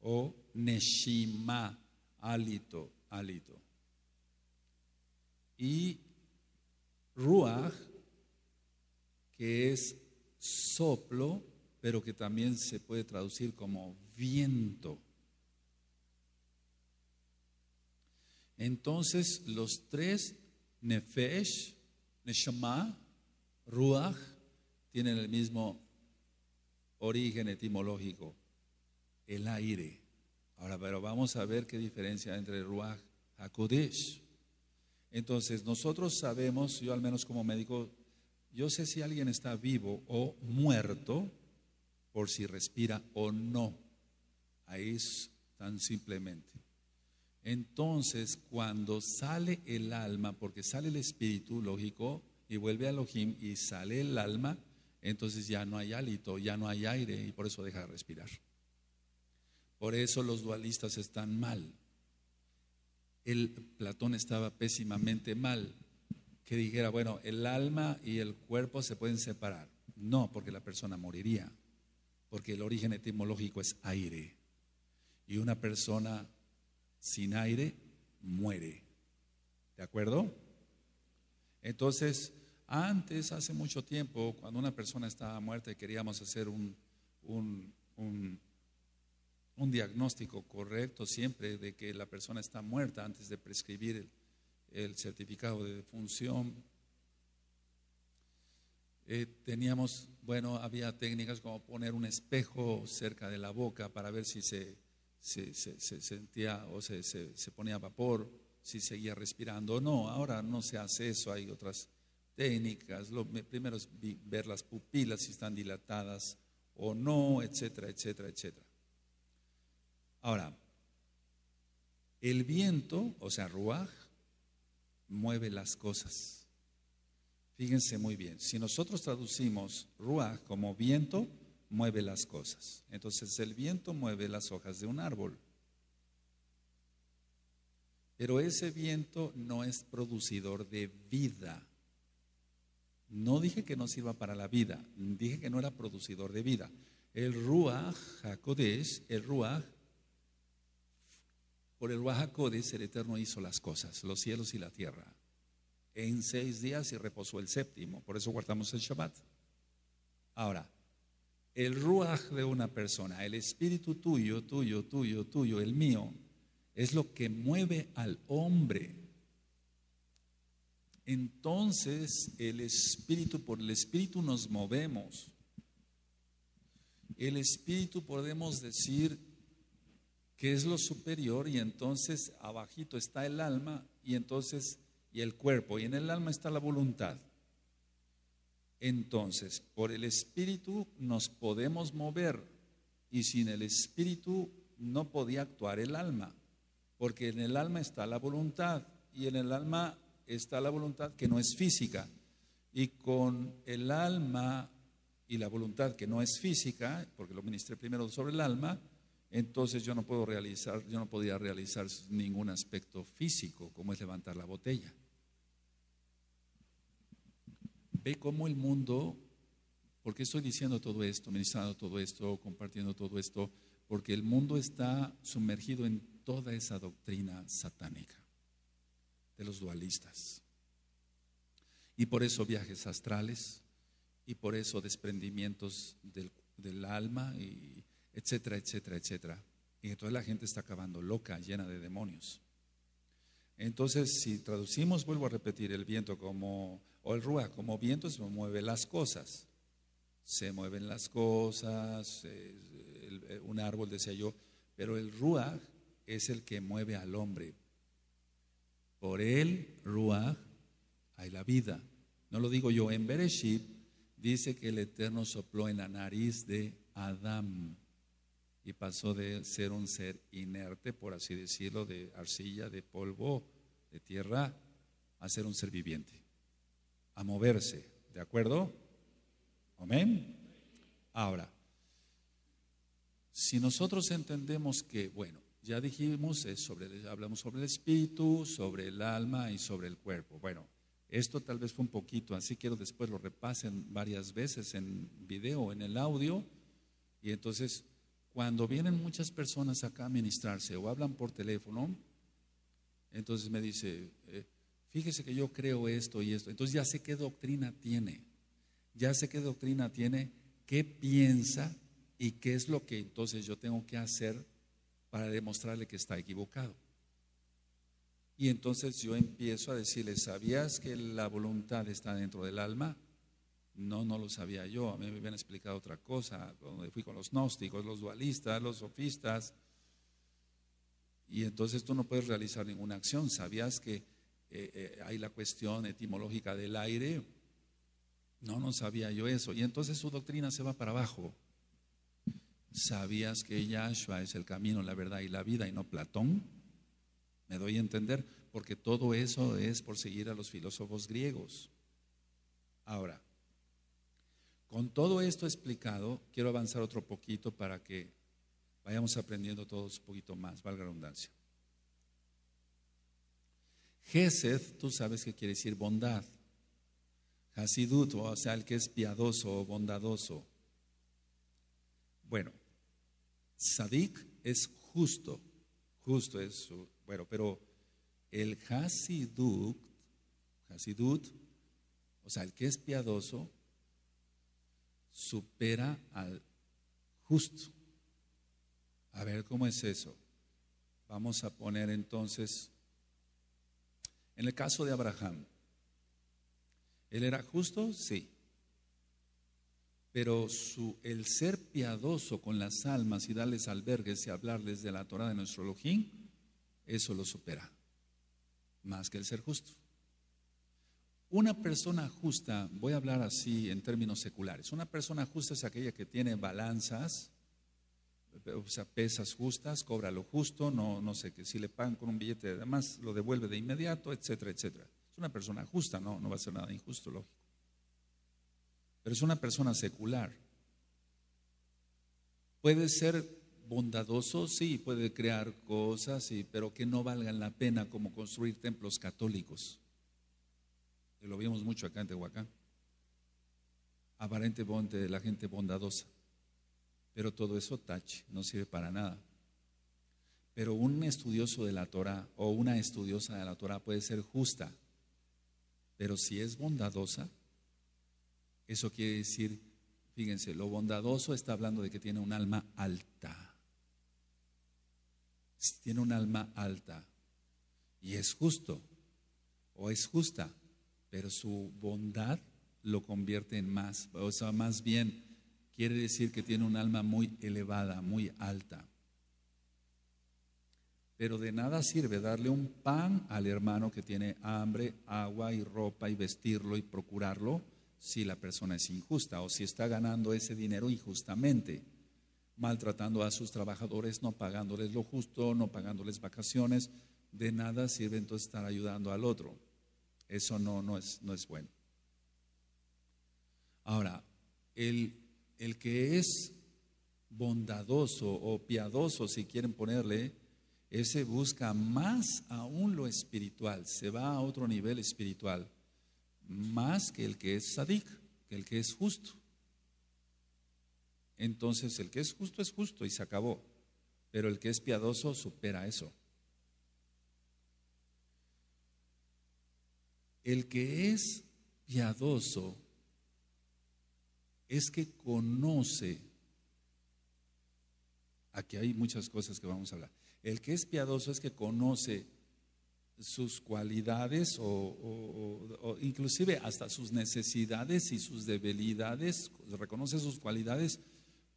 o Neshima, alito, alito. Y Ruach, que es soplo, pero que también se puede traducir como viento. Entonces, los tres, Nefesh, Neshama, Ruach, tienen el mismo origen etimológico, el aire. Ahora, pero vamos a ver qué diferencia entre Ruach y Hakodesh. Entonces, nosotros sabemos, yo al menos como médico yo sé si alguien está vivo o muerto por si respira o no. Ahí es tan simplemente. Entonces, cuando sale el alma, porque sale el espíritu, lógico, y vuelve al Ojim y sale el alma, entonces ya no hay hálito, ya no hay aire y por eso deja de respirar. Por eso los dualistas están mal. El Platón estaba pésimamente mal que dijera, bueno, el alma y el cuerpo se pueden separar. No, porque la persona moriría, porque el origen etimológico es aire. Y una persona sin aire muere. ¿De acuerdo? Entonces, antes, hace mucho tiempo, cuando una persona estaba muerta queríamos hacer un, un, un diagnóstico correcto siempre de que la persona está muerta antes de prescribir el, el certificado de defunción. Eh, teníamos, bueno, había técnicas como poner un espejo cerca de la boca para ver si se, se, sentía o se, se ponía vapor, si seguía respirando o no. Ahora no se hace eso, hay otras técnicas. Lo, primero es ver las pupilas, si están dilatadas o no, etcétera, etcétera, etcétera. Ahora, el viento, o sea, ruaj, mueve las cosas. Fíjense muy bien, si nosotros traducimos ruah como viento, mueve las cosas. Entonces el viento mueve las hojas de un árbol. Pero ese viento no es producidor de vida. No dije que no sirva para la vida, dije que no era producidor de vida. El Ruach HaKodesh, el Ruach por el Ruajacodes, el Eterno hizo las cosas, los cielos y la tierra, en seis días y reposó el séptimo. Por eso guardamos el Shabbat. Ahora, el Ruaj de una persona, el espíritu tuyo, tuyo, tuyo, tuyo, el mío, es lo que mueve al hombre. Entonces, el espíritu, por el espíritu nos movemos. El espíritu podemos decir que es lo superior y entonces abajito está el alma y entonces y el cuerpo y en el alma está la voluntad. Entonces, por el espíritu nos podemos mover y sin el espíritu no podía actuar el alma, porque en el alma está la voluntad y en el alma está la voluntad que no es física. Y con el alma y la voluntad que no es física, porque lo ministré primero sobre el alma, entonces yo no puedo realizar, yo no podía realizar ningún aspecto físico, como es levantar la botella. Ve cómo el mundo, porque estoy diciendo todo esto, ministrando todo esto, compartiendo todo esto, porque el mundo está sumergido en toda esa doctrina satánica de los dualistas. Y por eso viajes astrales, y por eso desprendimientos del, del alma y etcétera, etcétera, etcétera. Y entonces la gente está acabando loca, llena de demonios. Entonces, si traducimos, vuelvo a repetir, el viento como, o el Ruach como viento se mueve las cosas. Se mueven las cosas, eh, eh, un árbol, decía yo, pero el ruah es el que mueve al hombre. Por el ruah, hay la vida. No lo digo yo, en Bereshit dice que el Eterno sopló en la nariz de Adán y pasó de ser un ser inerte, por así decirlo, de arcilla, de polvo, de tierra, a ser un ser viviente, a moverse, ¿de acuerdo? Amén. Ahora, si nosotros entendemos que, bueno, ya dijimos, sobre, hablamos sobre el espíritu, sobre el alma y sobre el cuerpo. Bueno, esto tal vez fue un poquito, así quiero después lo repasen varias veces en video, en el audio, y entonces cuando vienen muchas personas acá a ministrarse o hablan por teléfono, entonces me dice, eh, fíjese que yo creo esto y esto. Entonces ya sé qué doctrina tiene, ya sé qué doctrina tiene, qué piensa y qué es lo que entonces yo tengo que hacer para demostrarle que está equivocado. Y entonces yo empiezo a decirle, ¿sabías que la voluntad está dentro del alma? No, no lo sabía yo. A mí me habían explicado otra cosa, donde fui con los gnósticos, los dualistas, los sofistas. Y entonces tú no puedes realizar ninguna acción. ¿Sabías que eh, eh, hay la cuestión etimológica del aire? No, no sabía yo eso. Y entonces su doctrina se va para abajo. ¿Sabías que Yahshua es el camino, la verdad y la vida y no Platón? Me doy a entender, porque todo eso es por seguir a los filósofos griegos. Ahora, con todo esto explicado, quiero avanzar otro poquito para que vayamos aprendiendo todos un poquito más, valga la redundancia. Gesed, tú sabes que quiere decir bondad. Hasidut, o sea, el que es piadoso o bondadoso. Bueno, Sadik es justo, justo es, bueno, pero el Hasidut, Hasidut, o sea, el que es piadoso, supera al justo. A ver cómo es eso. Vamos a poner entonces, en el caso de Abraham, ¿él era justo? Sí. Pero su, el ser piadoso con las almas y darles albergues y hablarles de la Torah de nuestro Elohim, eso lo supera, más que el ser justo. Una persona justa, voy a hablar así en términos seculares, una persona justa es aquella que tiene balanzas, eh, o sea, pesas justas, cobra lo justo, no, sé, qué, si le pagan con un billete, de además lo devuelve de inmediato, etcétera, etcétera. Es una persona justa, no, no va a ser nada injusto, lógico. Pero es una persona secular. Puede ser bondadoso, sí, puede crear cosas, sí, pero que no valgan la pena como construir templos católicos lo vimos mucho acá en Tehuacán. Aparente de la gente bondadosa. Pero todo eso tache, no sirve para nada. Pero un estudioso de la Torah o una estudiosa de la Torah puede ser justa, pero si es bondadosa, eso quiere decir, fíjense, lo bondadoso está hablando de que tiene un alma alta. Tiene un alma alta y es justo o es justa pero su bondad lo convierte en más. O sea, más bien quiere decir que tiene un alma muy elevada, muy alta. Pero de nada sirve darle un pan al hermano que tiene hambre, agua y ropa y vestirlo y procurarlo si la persona es injusta o si está ganando ese dinero injustamente, maltratando a sus trabajadores, no pagándoles lo justo, no pagándoles vacaciones. De nada sirve entonces estar ayudando al otro. Eso no, no, es, no es bueno. Ahora, el, el que es bondadoso o piadoso, si quieren ponerle, ese busca más aún lo espiritual, se va a otro nivel espiritual, más que el que es sadic que el que es justo. Entonces, el que es justo es justo y se acabó, pero el que es piadoso supera eso. El que es piadoso es que conoce, aquí hay muchas cosas que vamos a hablar, el que es piadoso es que conoce sus cualidades o, inclusive hasta sus necesidades y sus debilidades, reconoce sus cualidades,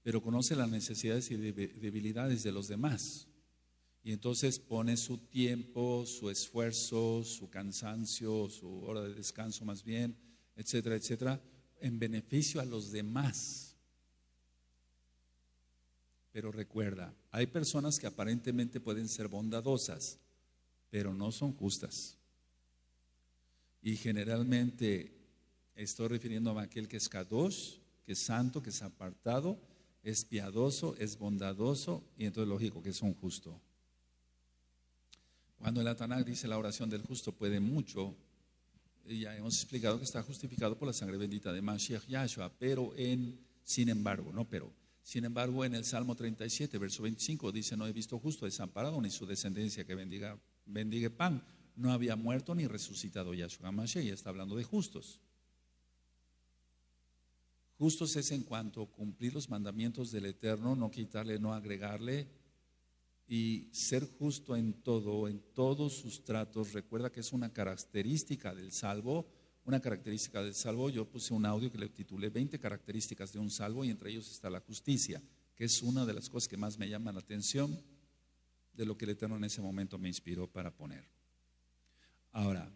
pero conoce las necesidades y debilidades de los demás. Y entonces pone su tiempo, su esfuerzo, su cansancio, su hora de descanso más bien, etcétera, etcétera, en beneficio a los demás. Pero recuerda, hay personas que aparentemente pueden ser bondadosas, pero no son justas. Y generalmente estoy refiriendo a aquel que es kadosh, que es santo, que es apartado, es piadoso, es bondadoso y entonces lógico que es un justo. Cuando el Atanag dice la oración del justo puede mucho, ya hemos explicado que está justificado por la sangre bendita de Mashiach Yahshua, pero en, sin embargo, no, pero, sin embargo, en el Salmo 37, verso 25, dice, no he visto justo desamparado ni su descendencia que bendiga, bendiga pan. No había muerto ni resucitado Yahshua Mashiach, ya está hablando de justos. Justos es en cuanto cumplir los mandamientos del Eterno, no quitarle, no agregarle, y ser justo en todo, en todos sus tratos. Recuerda que es una característica del salvo, una característica del salvo. Yo puse un audio que le titulé 20 características de un salvo y entre ellos está la justicia, que es una de las cosas que más me llama la atención de lo que el Eterno en ese momento me inspiró para poner. Ahora,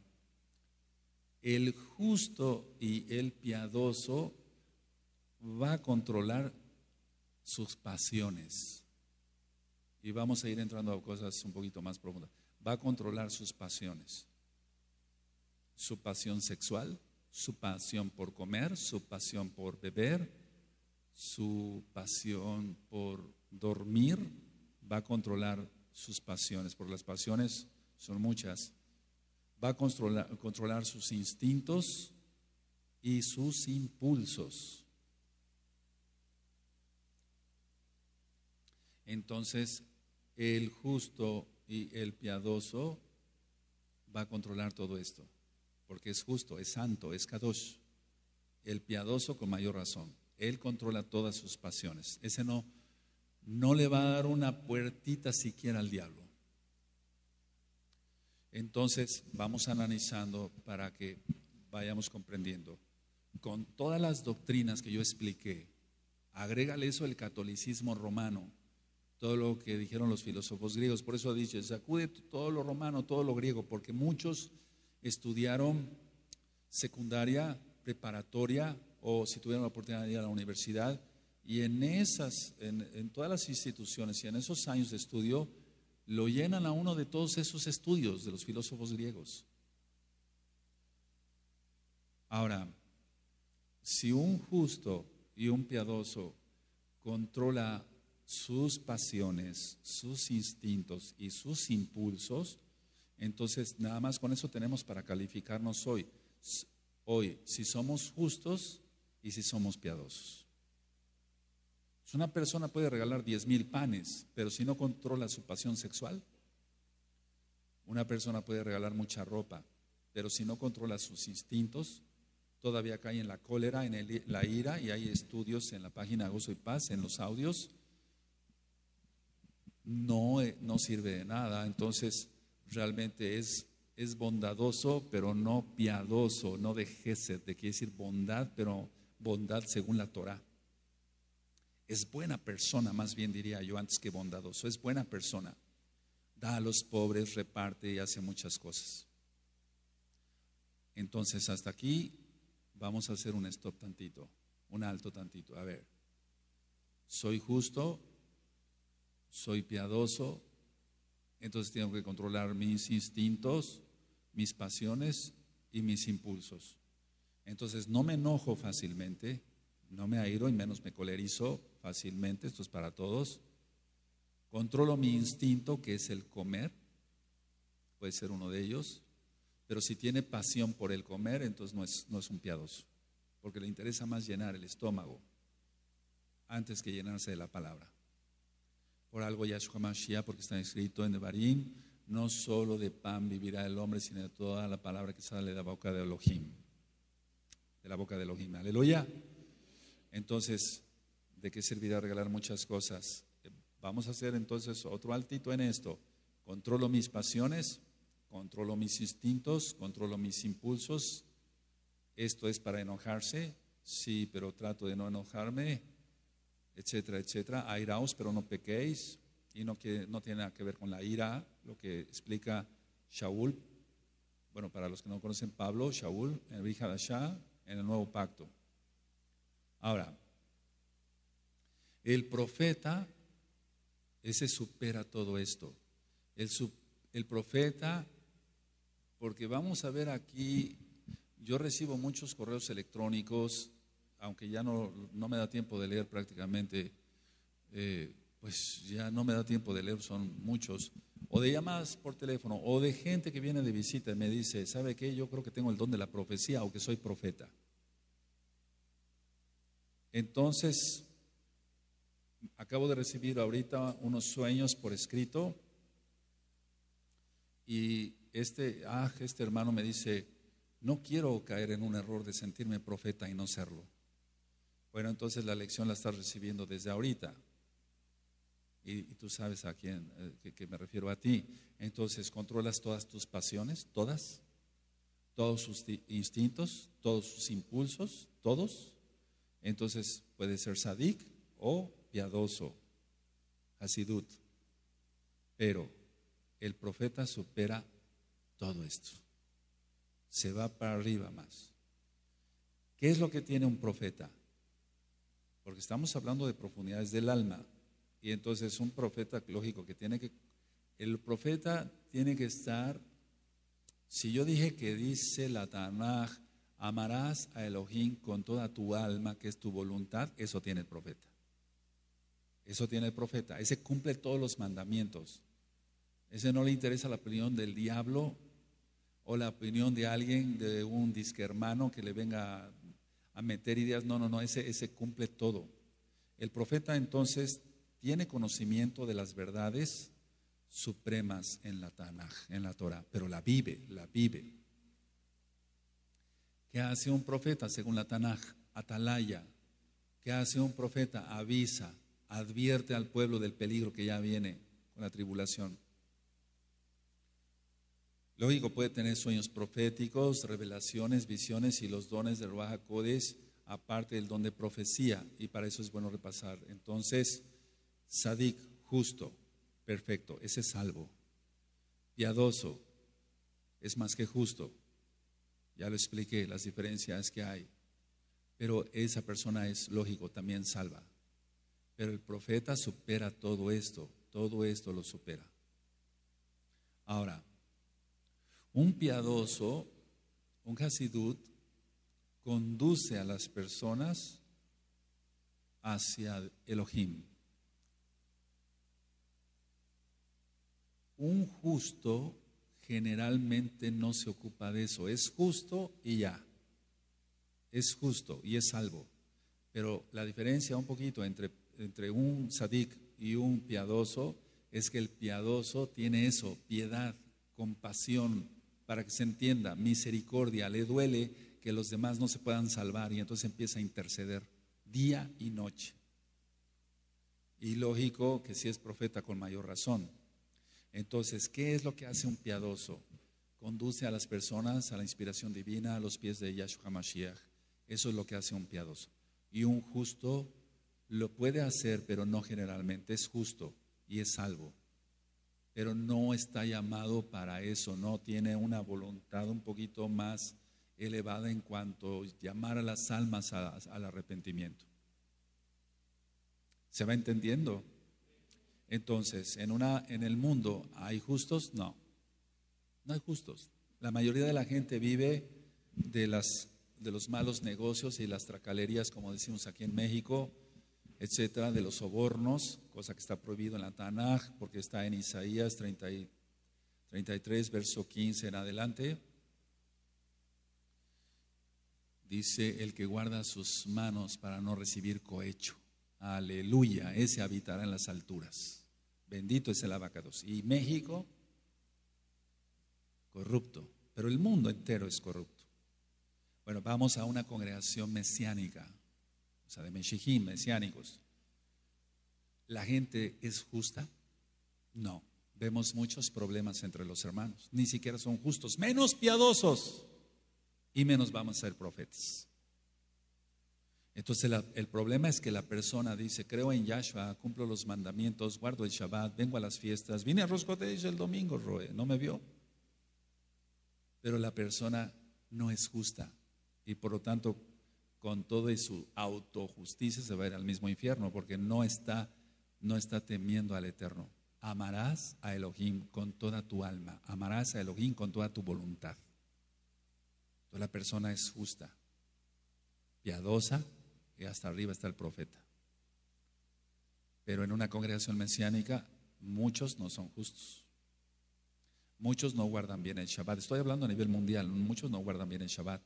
el justo y el piadoso va a controlar sus pasiones y vamos a ir entrando a cosas un poquito más profundas. Va a controlar sus pasiones. Su pasión sexual, su pasión por comer, su pasión por beber, su pasión por dormir. Va a controlar sus pasiones, porque las pasiones son muchas. Va a controlar, controlar sus instintos y sus impulsos. Entonces, el justo y el piadoso va a controlar todo esto, porque es justo, es santo, es kadosh. El piadoso con mayor razón, él controla todas sus pasiones. Ese no, no le va a dar una puertita siquiera al diablo. Entonces vamos analizando para que vayamos comprendiendo. Con todas las doctrinas que yo expliqué, agrégale eso el catolicismo romano todo lo que dijeron los filósofos griegos. Por eso ha dicho, sacude todo lo romano, todo lo griego, porque muchos estudiaron secundaria, preparatoria o si tuvieron la oportunidad de ir a la universidad. Y en esas, en todas las instituciones y en esos años de estudio, lo llenan a uno de todos esos estudios de los filósofos griegos. Ahora, si un justo y un piadoso controla sus pasiones, sus instintos y sus impulsos, entonces nada más con eso tenemos para calificarnos hoy. Hoy, si somos justos y si somos piadosos. Una persona puede regalar 10 mil panes, pero si no controla su pasión sexual, una persona puede regalar mucha ropa, pero si no controla sus instintos, todavía cae en la cólera, en la ira, y hay estudios en la página Gozo y Paz, en los audios, no, eh, no sirve de nada. Entonces, realmente es, es bondadoso, pero no piadoso, no de de quiere decir bondad, pero bondad según la Torah. Es buena persona, más bien diría yo antes que bondadoso, es buena persona. Da a los pobres, reparte y hace muchas cosas. Entonces, hasta aquí vamos a hacer un stop tantito, un alto tantito. A ver, soy justo, soy piadoso, entonces tengo que controlar mis instintos, mis pasiones y mis impulsos. Entonces no me enojo fácilmente, no me airo y menos me colerizo fácilmente, esto es para todos. Controlo mi instinto, que es el comer, puede ser uno de ellos, pero si tiene pasión por el comer, entonces no es, no es un piadoso, porque le interesa más llenar el estómago antes que llenarse de la palabra. Por algo Yahshua Mashiach, porque está escrito en Devarim, no solo de pan vivirá el hombre, sino de toda la palabra que sale de la boca de Elohim. De la boca de Elohim. Aleluya. Entonces, ¿de qué servirá regalar muchas cosas? Vamos a hacer entonces otro altito en esto. Controlo mis pasiones, controlo mis instintos, controlo mis impulsos. Esto es para enojarse, sí, pero trato de no enojarme etcétera, etcétera. Airaos, pero no pequéis. Y no, que, no tiene nada que ver con la ira, lo que explica Shaul. Bueno, para los que no conocen Pablo, Shaul, en el en el nuevo pacto. Ahora, el profeta, ese supera todo esto. El, el profeta, porque vamos a ver aquí, yo recibo muchos correos electrónicos aunque ya no, me da tiempo de leer prácticamente, eh, pues ya no me da tiempo de leer, son muchos, o de llamadas por teléfono, o de gente que viene de visita y me dice, ¿sabe qué? Yo creo que tengo el don de la profecía o que soy profeta. Entonces, acabo de recibir ahorita unos sueños por escrito y este, ah, este hermano me dice, no quiero caer en un error de sentirme profeta y no serlo. Bueno, entonces la lección la estás recibiendo desde ahorita. Y, tú sabes a quién, eh, que, me refiero a ti. Entonces, ¿controlas todas tus pasiones? ¿Todas? ¿Todos sus instintos? ¿Todos sus impulsos? ¿Todos? Entonces, puede ser sadic o piadoso, hasidut. Pero el profeta supera todo esto. Se va para arriba más. ¿Qué es lo que tiene un profeta? porque estamos hablando de profundidades del alma. Y entonces un profeta, lógico, que tiene que, el profeta tiene que estar, si yo dije que dice la Tanaj, amarás a Elohim con toda tu alma, que es tu voluntad, eso tiene el profeta. Eso tiene el profeta, ese cumple todos los mandamientos. Ese no le interesa la opinión del diablo o la opinión de alguien, de un disque hermano que le venga a meter ideas. No, no, no, ese, ese cumple todo. El profeta entonces tiene conocimiento de las verdades supremas en la Tanaj, en la Torah, pero la vive, la vive. ¿Qué hace un profeta según la Tanaj? Atalaya. ¿Qué hace un profeta? Avisa, advierte al pueblo del peligro que ya viene con la tribulación. Lógico, puede tener sueños proféticos, revelaciones, visiones y los dones de Ruach Codes, aparte del don de profecía. Y para eso es bueno repasar. Entonces, Sadik, justo, perfecto, ese es salvo. Piadoso, es más que justo. Ya lo expliqué, las diferencias que hay. Pero esa persona es lógico, también salva. Pero el profeta supera todo esto, todo esto lo supera. Ahora, un piadoso, un Hasidut, conduce a las personas hacia Elohim. Un justo generalmente no se ocupa de eso. Es justo y ya. Es justo y es salvo. Pero la diferencia un poquito entre, entre un sadik y un piadoso es que el piadoso tiene eso, piedad, compasión, para que se entienda, misericordia, le duele que los demás no se puedan salvar y entonces empieza a interceder día y noche. Y lógico que si es profeta con mayor razón. Entonces, ¿qué es lo que hace un piadoso? Conduce a las personas a la inspiración divina, a los pies de Yahshua Mashiach. Eso es lo que hace un piadoso. Y un justo lo puede hacer, pero no generalmente. Es justo y es salvo pero no está llamado para eso, no tiene una voluntad un poquito más elevada en cuanto a llamar a las almas al arrepentimiento. ¿Se va entendiendo? Entonces, en, una, en el mundo, ¿hay justos? No, no hay justos. La mayoría de la gente vive de, las, de los malos negocios y las tracalerías, como decimos aquí en México, etcétera, de los sobornos, cosa que está prohibido en la Tanaj, porque está en Isaías 33, verso 15 en adelante. Dice el que guarda sus manos para no recibir cohecho. Aleluya, ese habitará en las alturas. Bendito es el abacados. Y México, corrupto, pero el mundo entero es corrupto. Bueno, vamos a una congregación mesiánica o sea, de Meshijim, mesiánicos. ¿La gente es justa? No. Vemos muchos problemas entre los hermanos. Ni siquiera son justos, menos piadosos y menos vamos a ser profetas. Entonces el problema es que la persona dice, creo en Yahshua, cumplo los mandamientos, guardo el Shabbat, vengo a las fiestas, vine a Roscotech el domingo, Roe, no me vio. Pero la persona no es justa y por lo tanto con toda su autojusticia se va a ir al mismo infierno porque no está, no está temiendo al Eterno. Amarás a Elohim con toda tu alma, amarás a Elohim con toda tu voluntad. Toda la persona es justa, piadosa, y hasta arriba está el profeta. Pero en una congregación mesiánica muchos no son justos. Muchos no guardan bien el Shabbat. Estoy hablando a nivel mundial, muchos no guardan bien el Shabbat.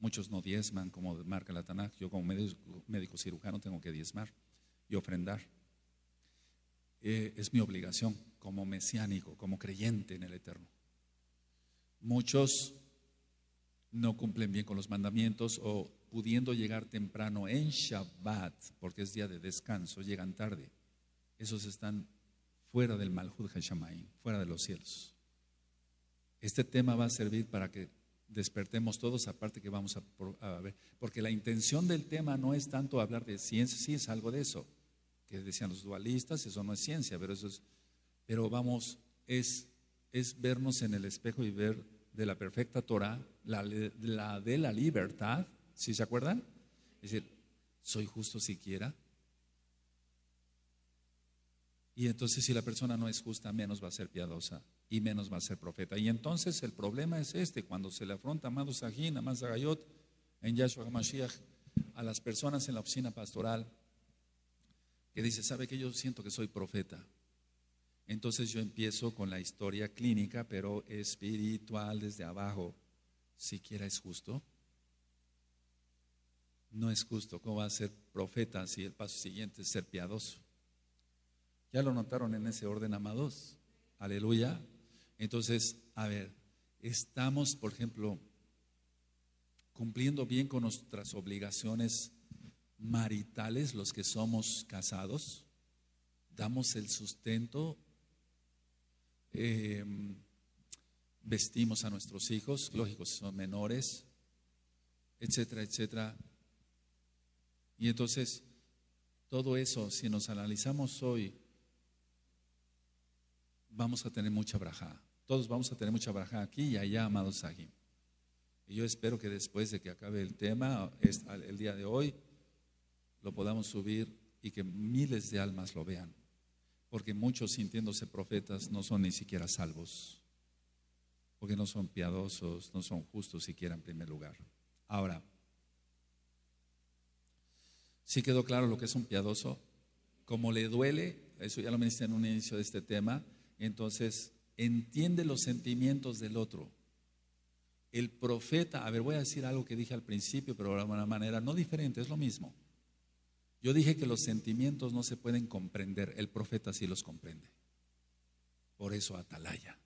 Muchos no diezman, como marca la Tanaj. Yo como médico, cirujano tengo que diezmar y ofrendar. Eh, es mi obligación como mesiánico, como creyente en el Eterno. Muchos no cumplen bien con los mandamientos o pudiendo llegar temprano en Shabbat, porque es día de descanso, llegan tarde. Esos están fuera del Malhud Hashamayim, fuera de los cielos. Este tema va a servir para que despertemos todos, aparte que vamos a, ver, porque la intención del tema no es tanto hablar de ciencia, sí es algo de eso, que decían los dualistas, eso no es ciencia, pero eso es, pero vamos, es, es vernos en el espejo y ver de la perfecta Torah, la, la de la libertad, si se acuerdan? Es decir, soy justo siquiera, y entonces si la persona no es justa, menos va a ser piadosa y menos va a ser profeta. Y entonces el problema es este, cuando se le afronta, amado Sajín, amado Zagayot, en Yahshua HaMashiach, a las personas en la oficina pastoral, que dice, ¿sabe que yo siento que soy profeta? Entonces yo empiezo con la historia clínica, pero espiritual desde abajo. Siquiera es justo. No es justo. ¿Cómo va a ser profeta si el paso siguiente es ser piadoso? Ya lo notaron en ese orden, amados. Aleluya. Entonces, a ver, estamos, por ejemplo, cumpliendo bien con nuestras obligaciones maritales, los que somos casados, damos el sustento, em, vestimos a nuestros hijos, lógicos son menores, etcétera, etcétera. Y entonces, todo eso, si nos analizamos hoy, vamos a tener mucha braja. Todos vamos a tener mucha braja aquí y allá, amados Sahim. Y yo espero que después de que acabe el tema, el día de hoy, lo podamos subir y que miles de almas lo vean. Porque muchos sintiéndose profetas no son ni siquiera salvos. Porque no son piadosos, no son justos siquiera en primer lugar. Ahora, ¿sí quedó claro lo que es un piadoso? Como le duele, eso ya lo mencioné en un inicio de este tema, entonces, entiende los sentimientos del otro. El profeta, a ver, voy a decir algo que dije al principio, pero de una manera no diferente, es lo mismo. Yo dije que los sentimientos no se pueden comprender, el profeta sí los comprende. Por eso atalaya.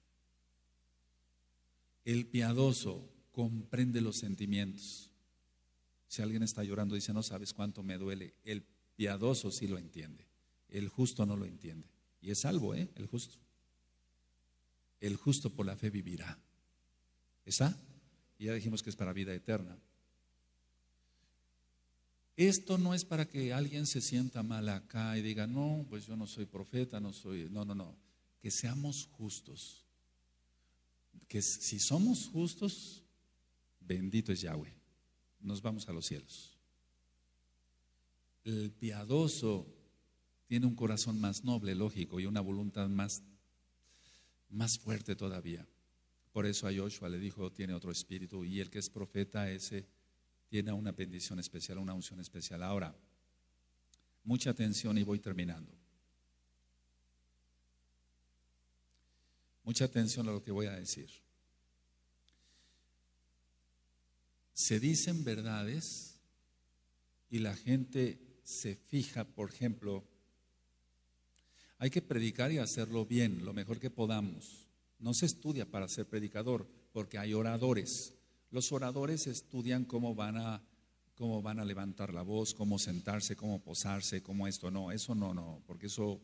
El piadoso comprende los sentimientos. Si alguien está llorando, dice, no sabes cuánto me duele. El piadoso sí lo entiende. El justo no lo entiende. Y es algo, ¿eh? El justo el justo por la fe vivirá. ¿Está? Y ya dijimos que es para vida eterna. Esto no es para que alguien se sienta mal acá y diga, no, pues yo no soy profeta, no soy... No, no, no. Que seamos justos. Que si somos justos, bendito es Yahweh. Nos vamos a los cielos. El piadoso tiene un corazón más noble, lógico, y una voluntad más más fuerte todavía. Por eso a Joshua le dijo, tiene otro espíritu y el que es profeta ese tiene una bendición especial, una unción especial. Ahora, mucha atención y voy terminando. Mucha atención a lo que voy a decir. Se dicen verdades y la gente se fija, por ejemplo, hay que predicar y hacerlo bien, lo mejor que podamos. No se estudia para ser predicador, porque hay oradores. Los oradores estudian cómo van a cómo van a levantar la voz, cómo sentarse, cómo posarse, cómo esto. No, eso no, no, porque eso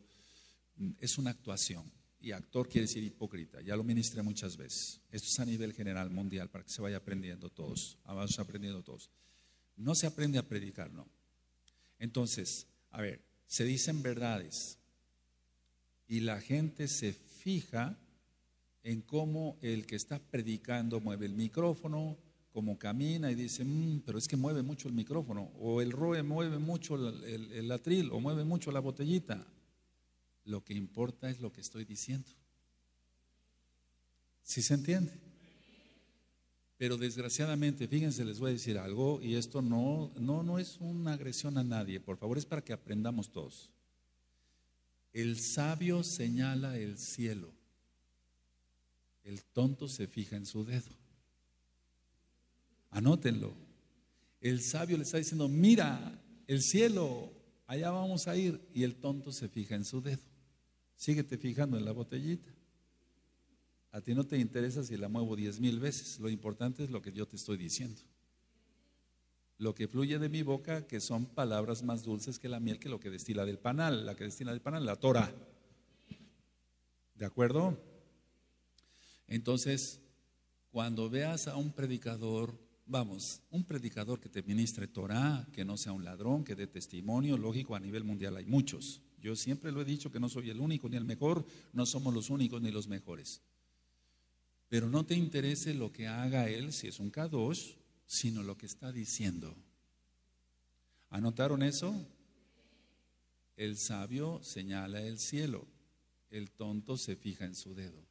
mm, es una actuación. Y actor quiere decir hipócrita. Ya lo ministré muchas veces. Esto es a nivel general, mundial, para que se vaya aprendiendo todos. Ah, vamos aprendiendo todos. No se aprende a predicar, no. Entonces, a ver, se dicen verdades y la gente se fija en cómo el que está predicando mueve el micrófono, cómo camina y dice, mm, pero es que mueve mucho el micrófono, o el roe mueve mucho el, el, atril, o mueve mucho la botellita. Lo que importa es lo que estoy diciendo. Si se entiende? Pero desgraciadamente, fíjense, les voy a decir algo, y esto no, no, no es una agresión a nadie, por favor, es para que aprendamos todos. El sabio señala el cielo. El tonto se fija en su dedo. Anótenlo. El sabio le está diciendo, mira el cielo, allá vamos a ir. Y el tonto se fija en su dedo. Síguete fijando en la botellita. A ti no te interesa si la muevo diez mil veces. Lo importante es lo que yo te estoy diciendo lo que fluye de mi boca, que son palabras más dulces que la miel, que lo que destila del panal, la que destila del panal, la Torah. ¿De acuerdo? Entonces, cuando veas a un predicador, vamos, un predicador que te ministre Torah, que no sea un ladrón, que dé testimonio, lógico, a nivel mundial hay muchos. Yo siempre lo he dicho que no soy el único ni el mejor, no somos los únicos ni los mejores. Pero no te interese lo que haga él, si es un Kadosh, sino lo que está diciendo. ¿Anotaron eso? El sabio señala el cielo, el tonto se fija en su dedo.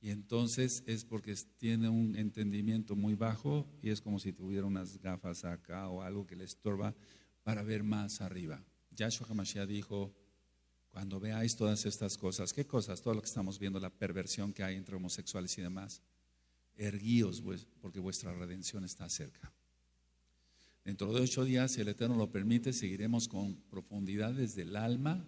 Y entonces es porque tiene un entendimiento muy bajo y es como si tuviera unas gafas acá o algo que le estorba para ver más arriba. Yahshua Hamashiach dijo, cuando veáis todas estas cosas, ¿qué cosas? Todo lo que estamos viendo, la perversión que hay entre homosexuales y demás, erguíos pues, porque vuestra redención está cerca. Dentro de ocho días, si el Eterno lo permite, seguiremos con profundidades del alma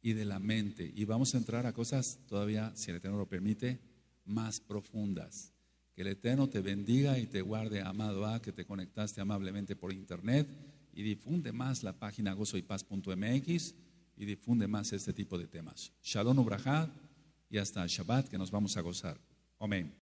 y de la mente. Y vamos a entrar a cosas todavía, si el Eterno lo permite, más profundas. Que el Eterno te bendiga y te guarde, amado A, que te conectaste amablemente por internet y difunde más la página gozoypaz.mx y difunde más este tipo de temas. Shalom Ubrahad y hasta Shabbat, que nos vamos a gozar. Amén.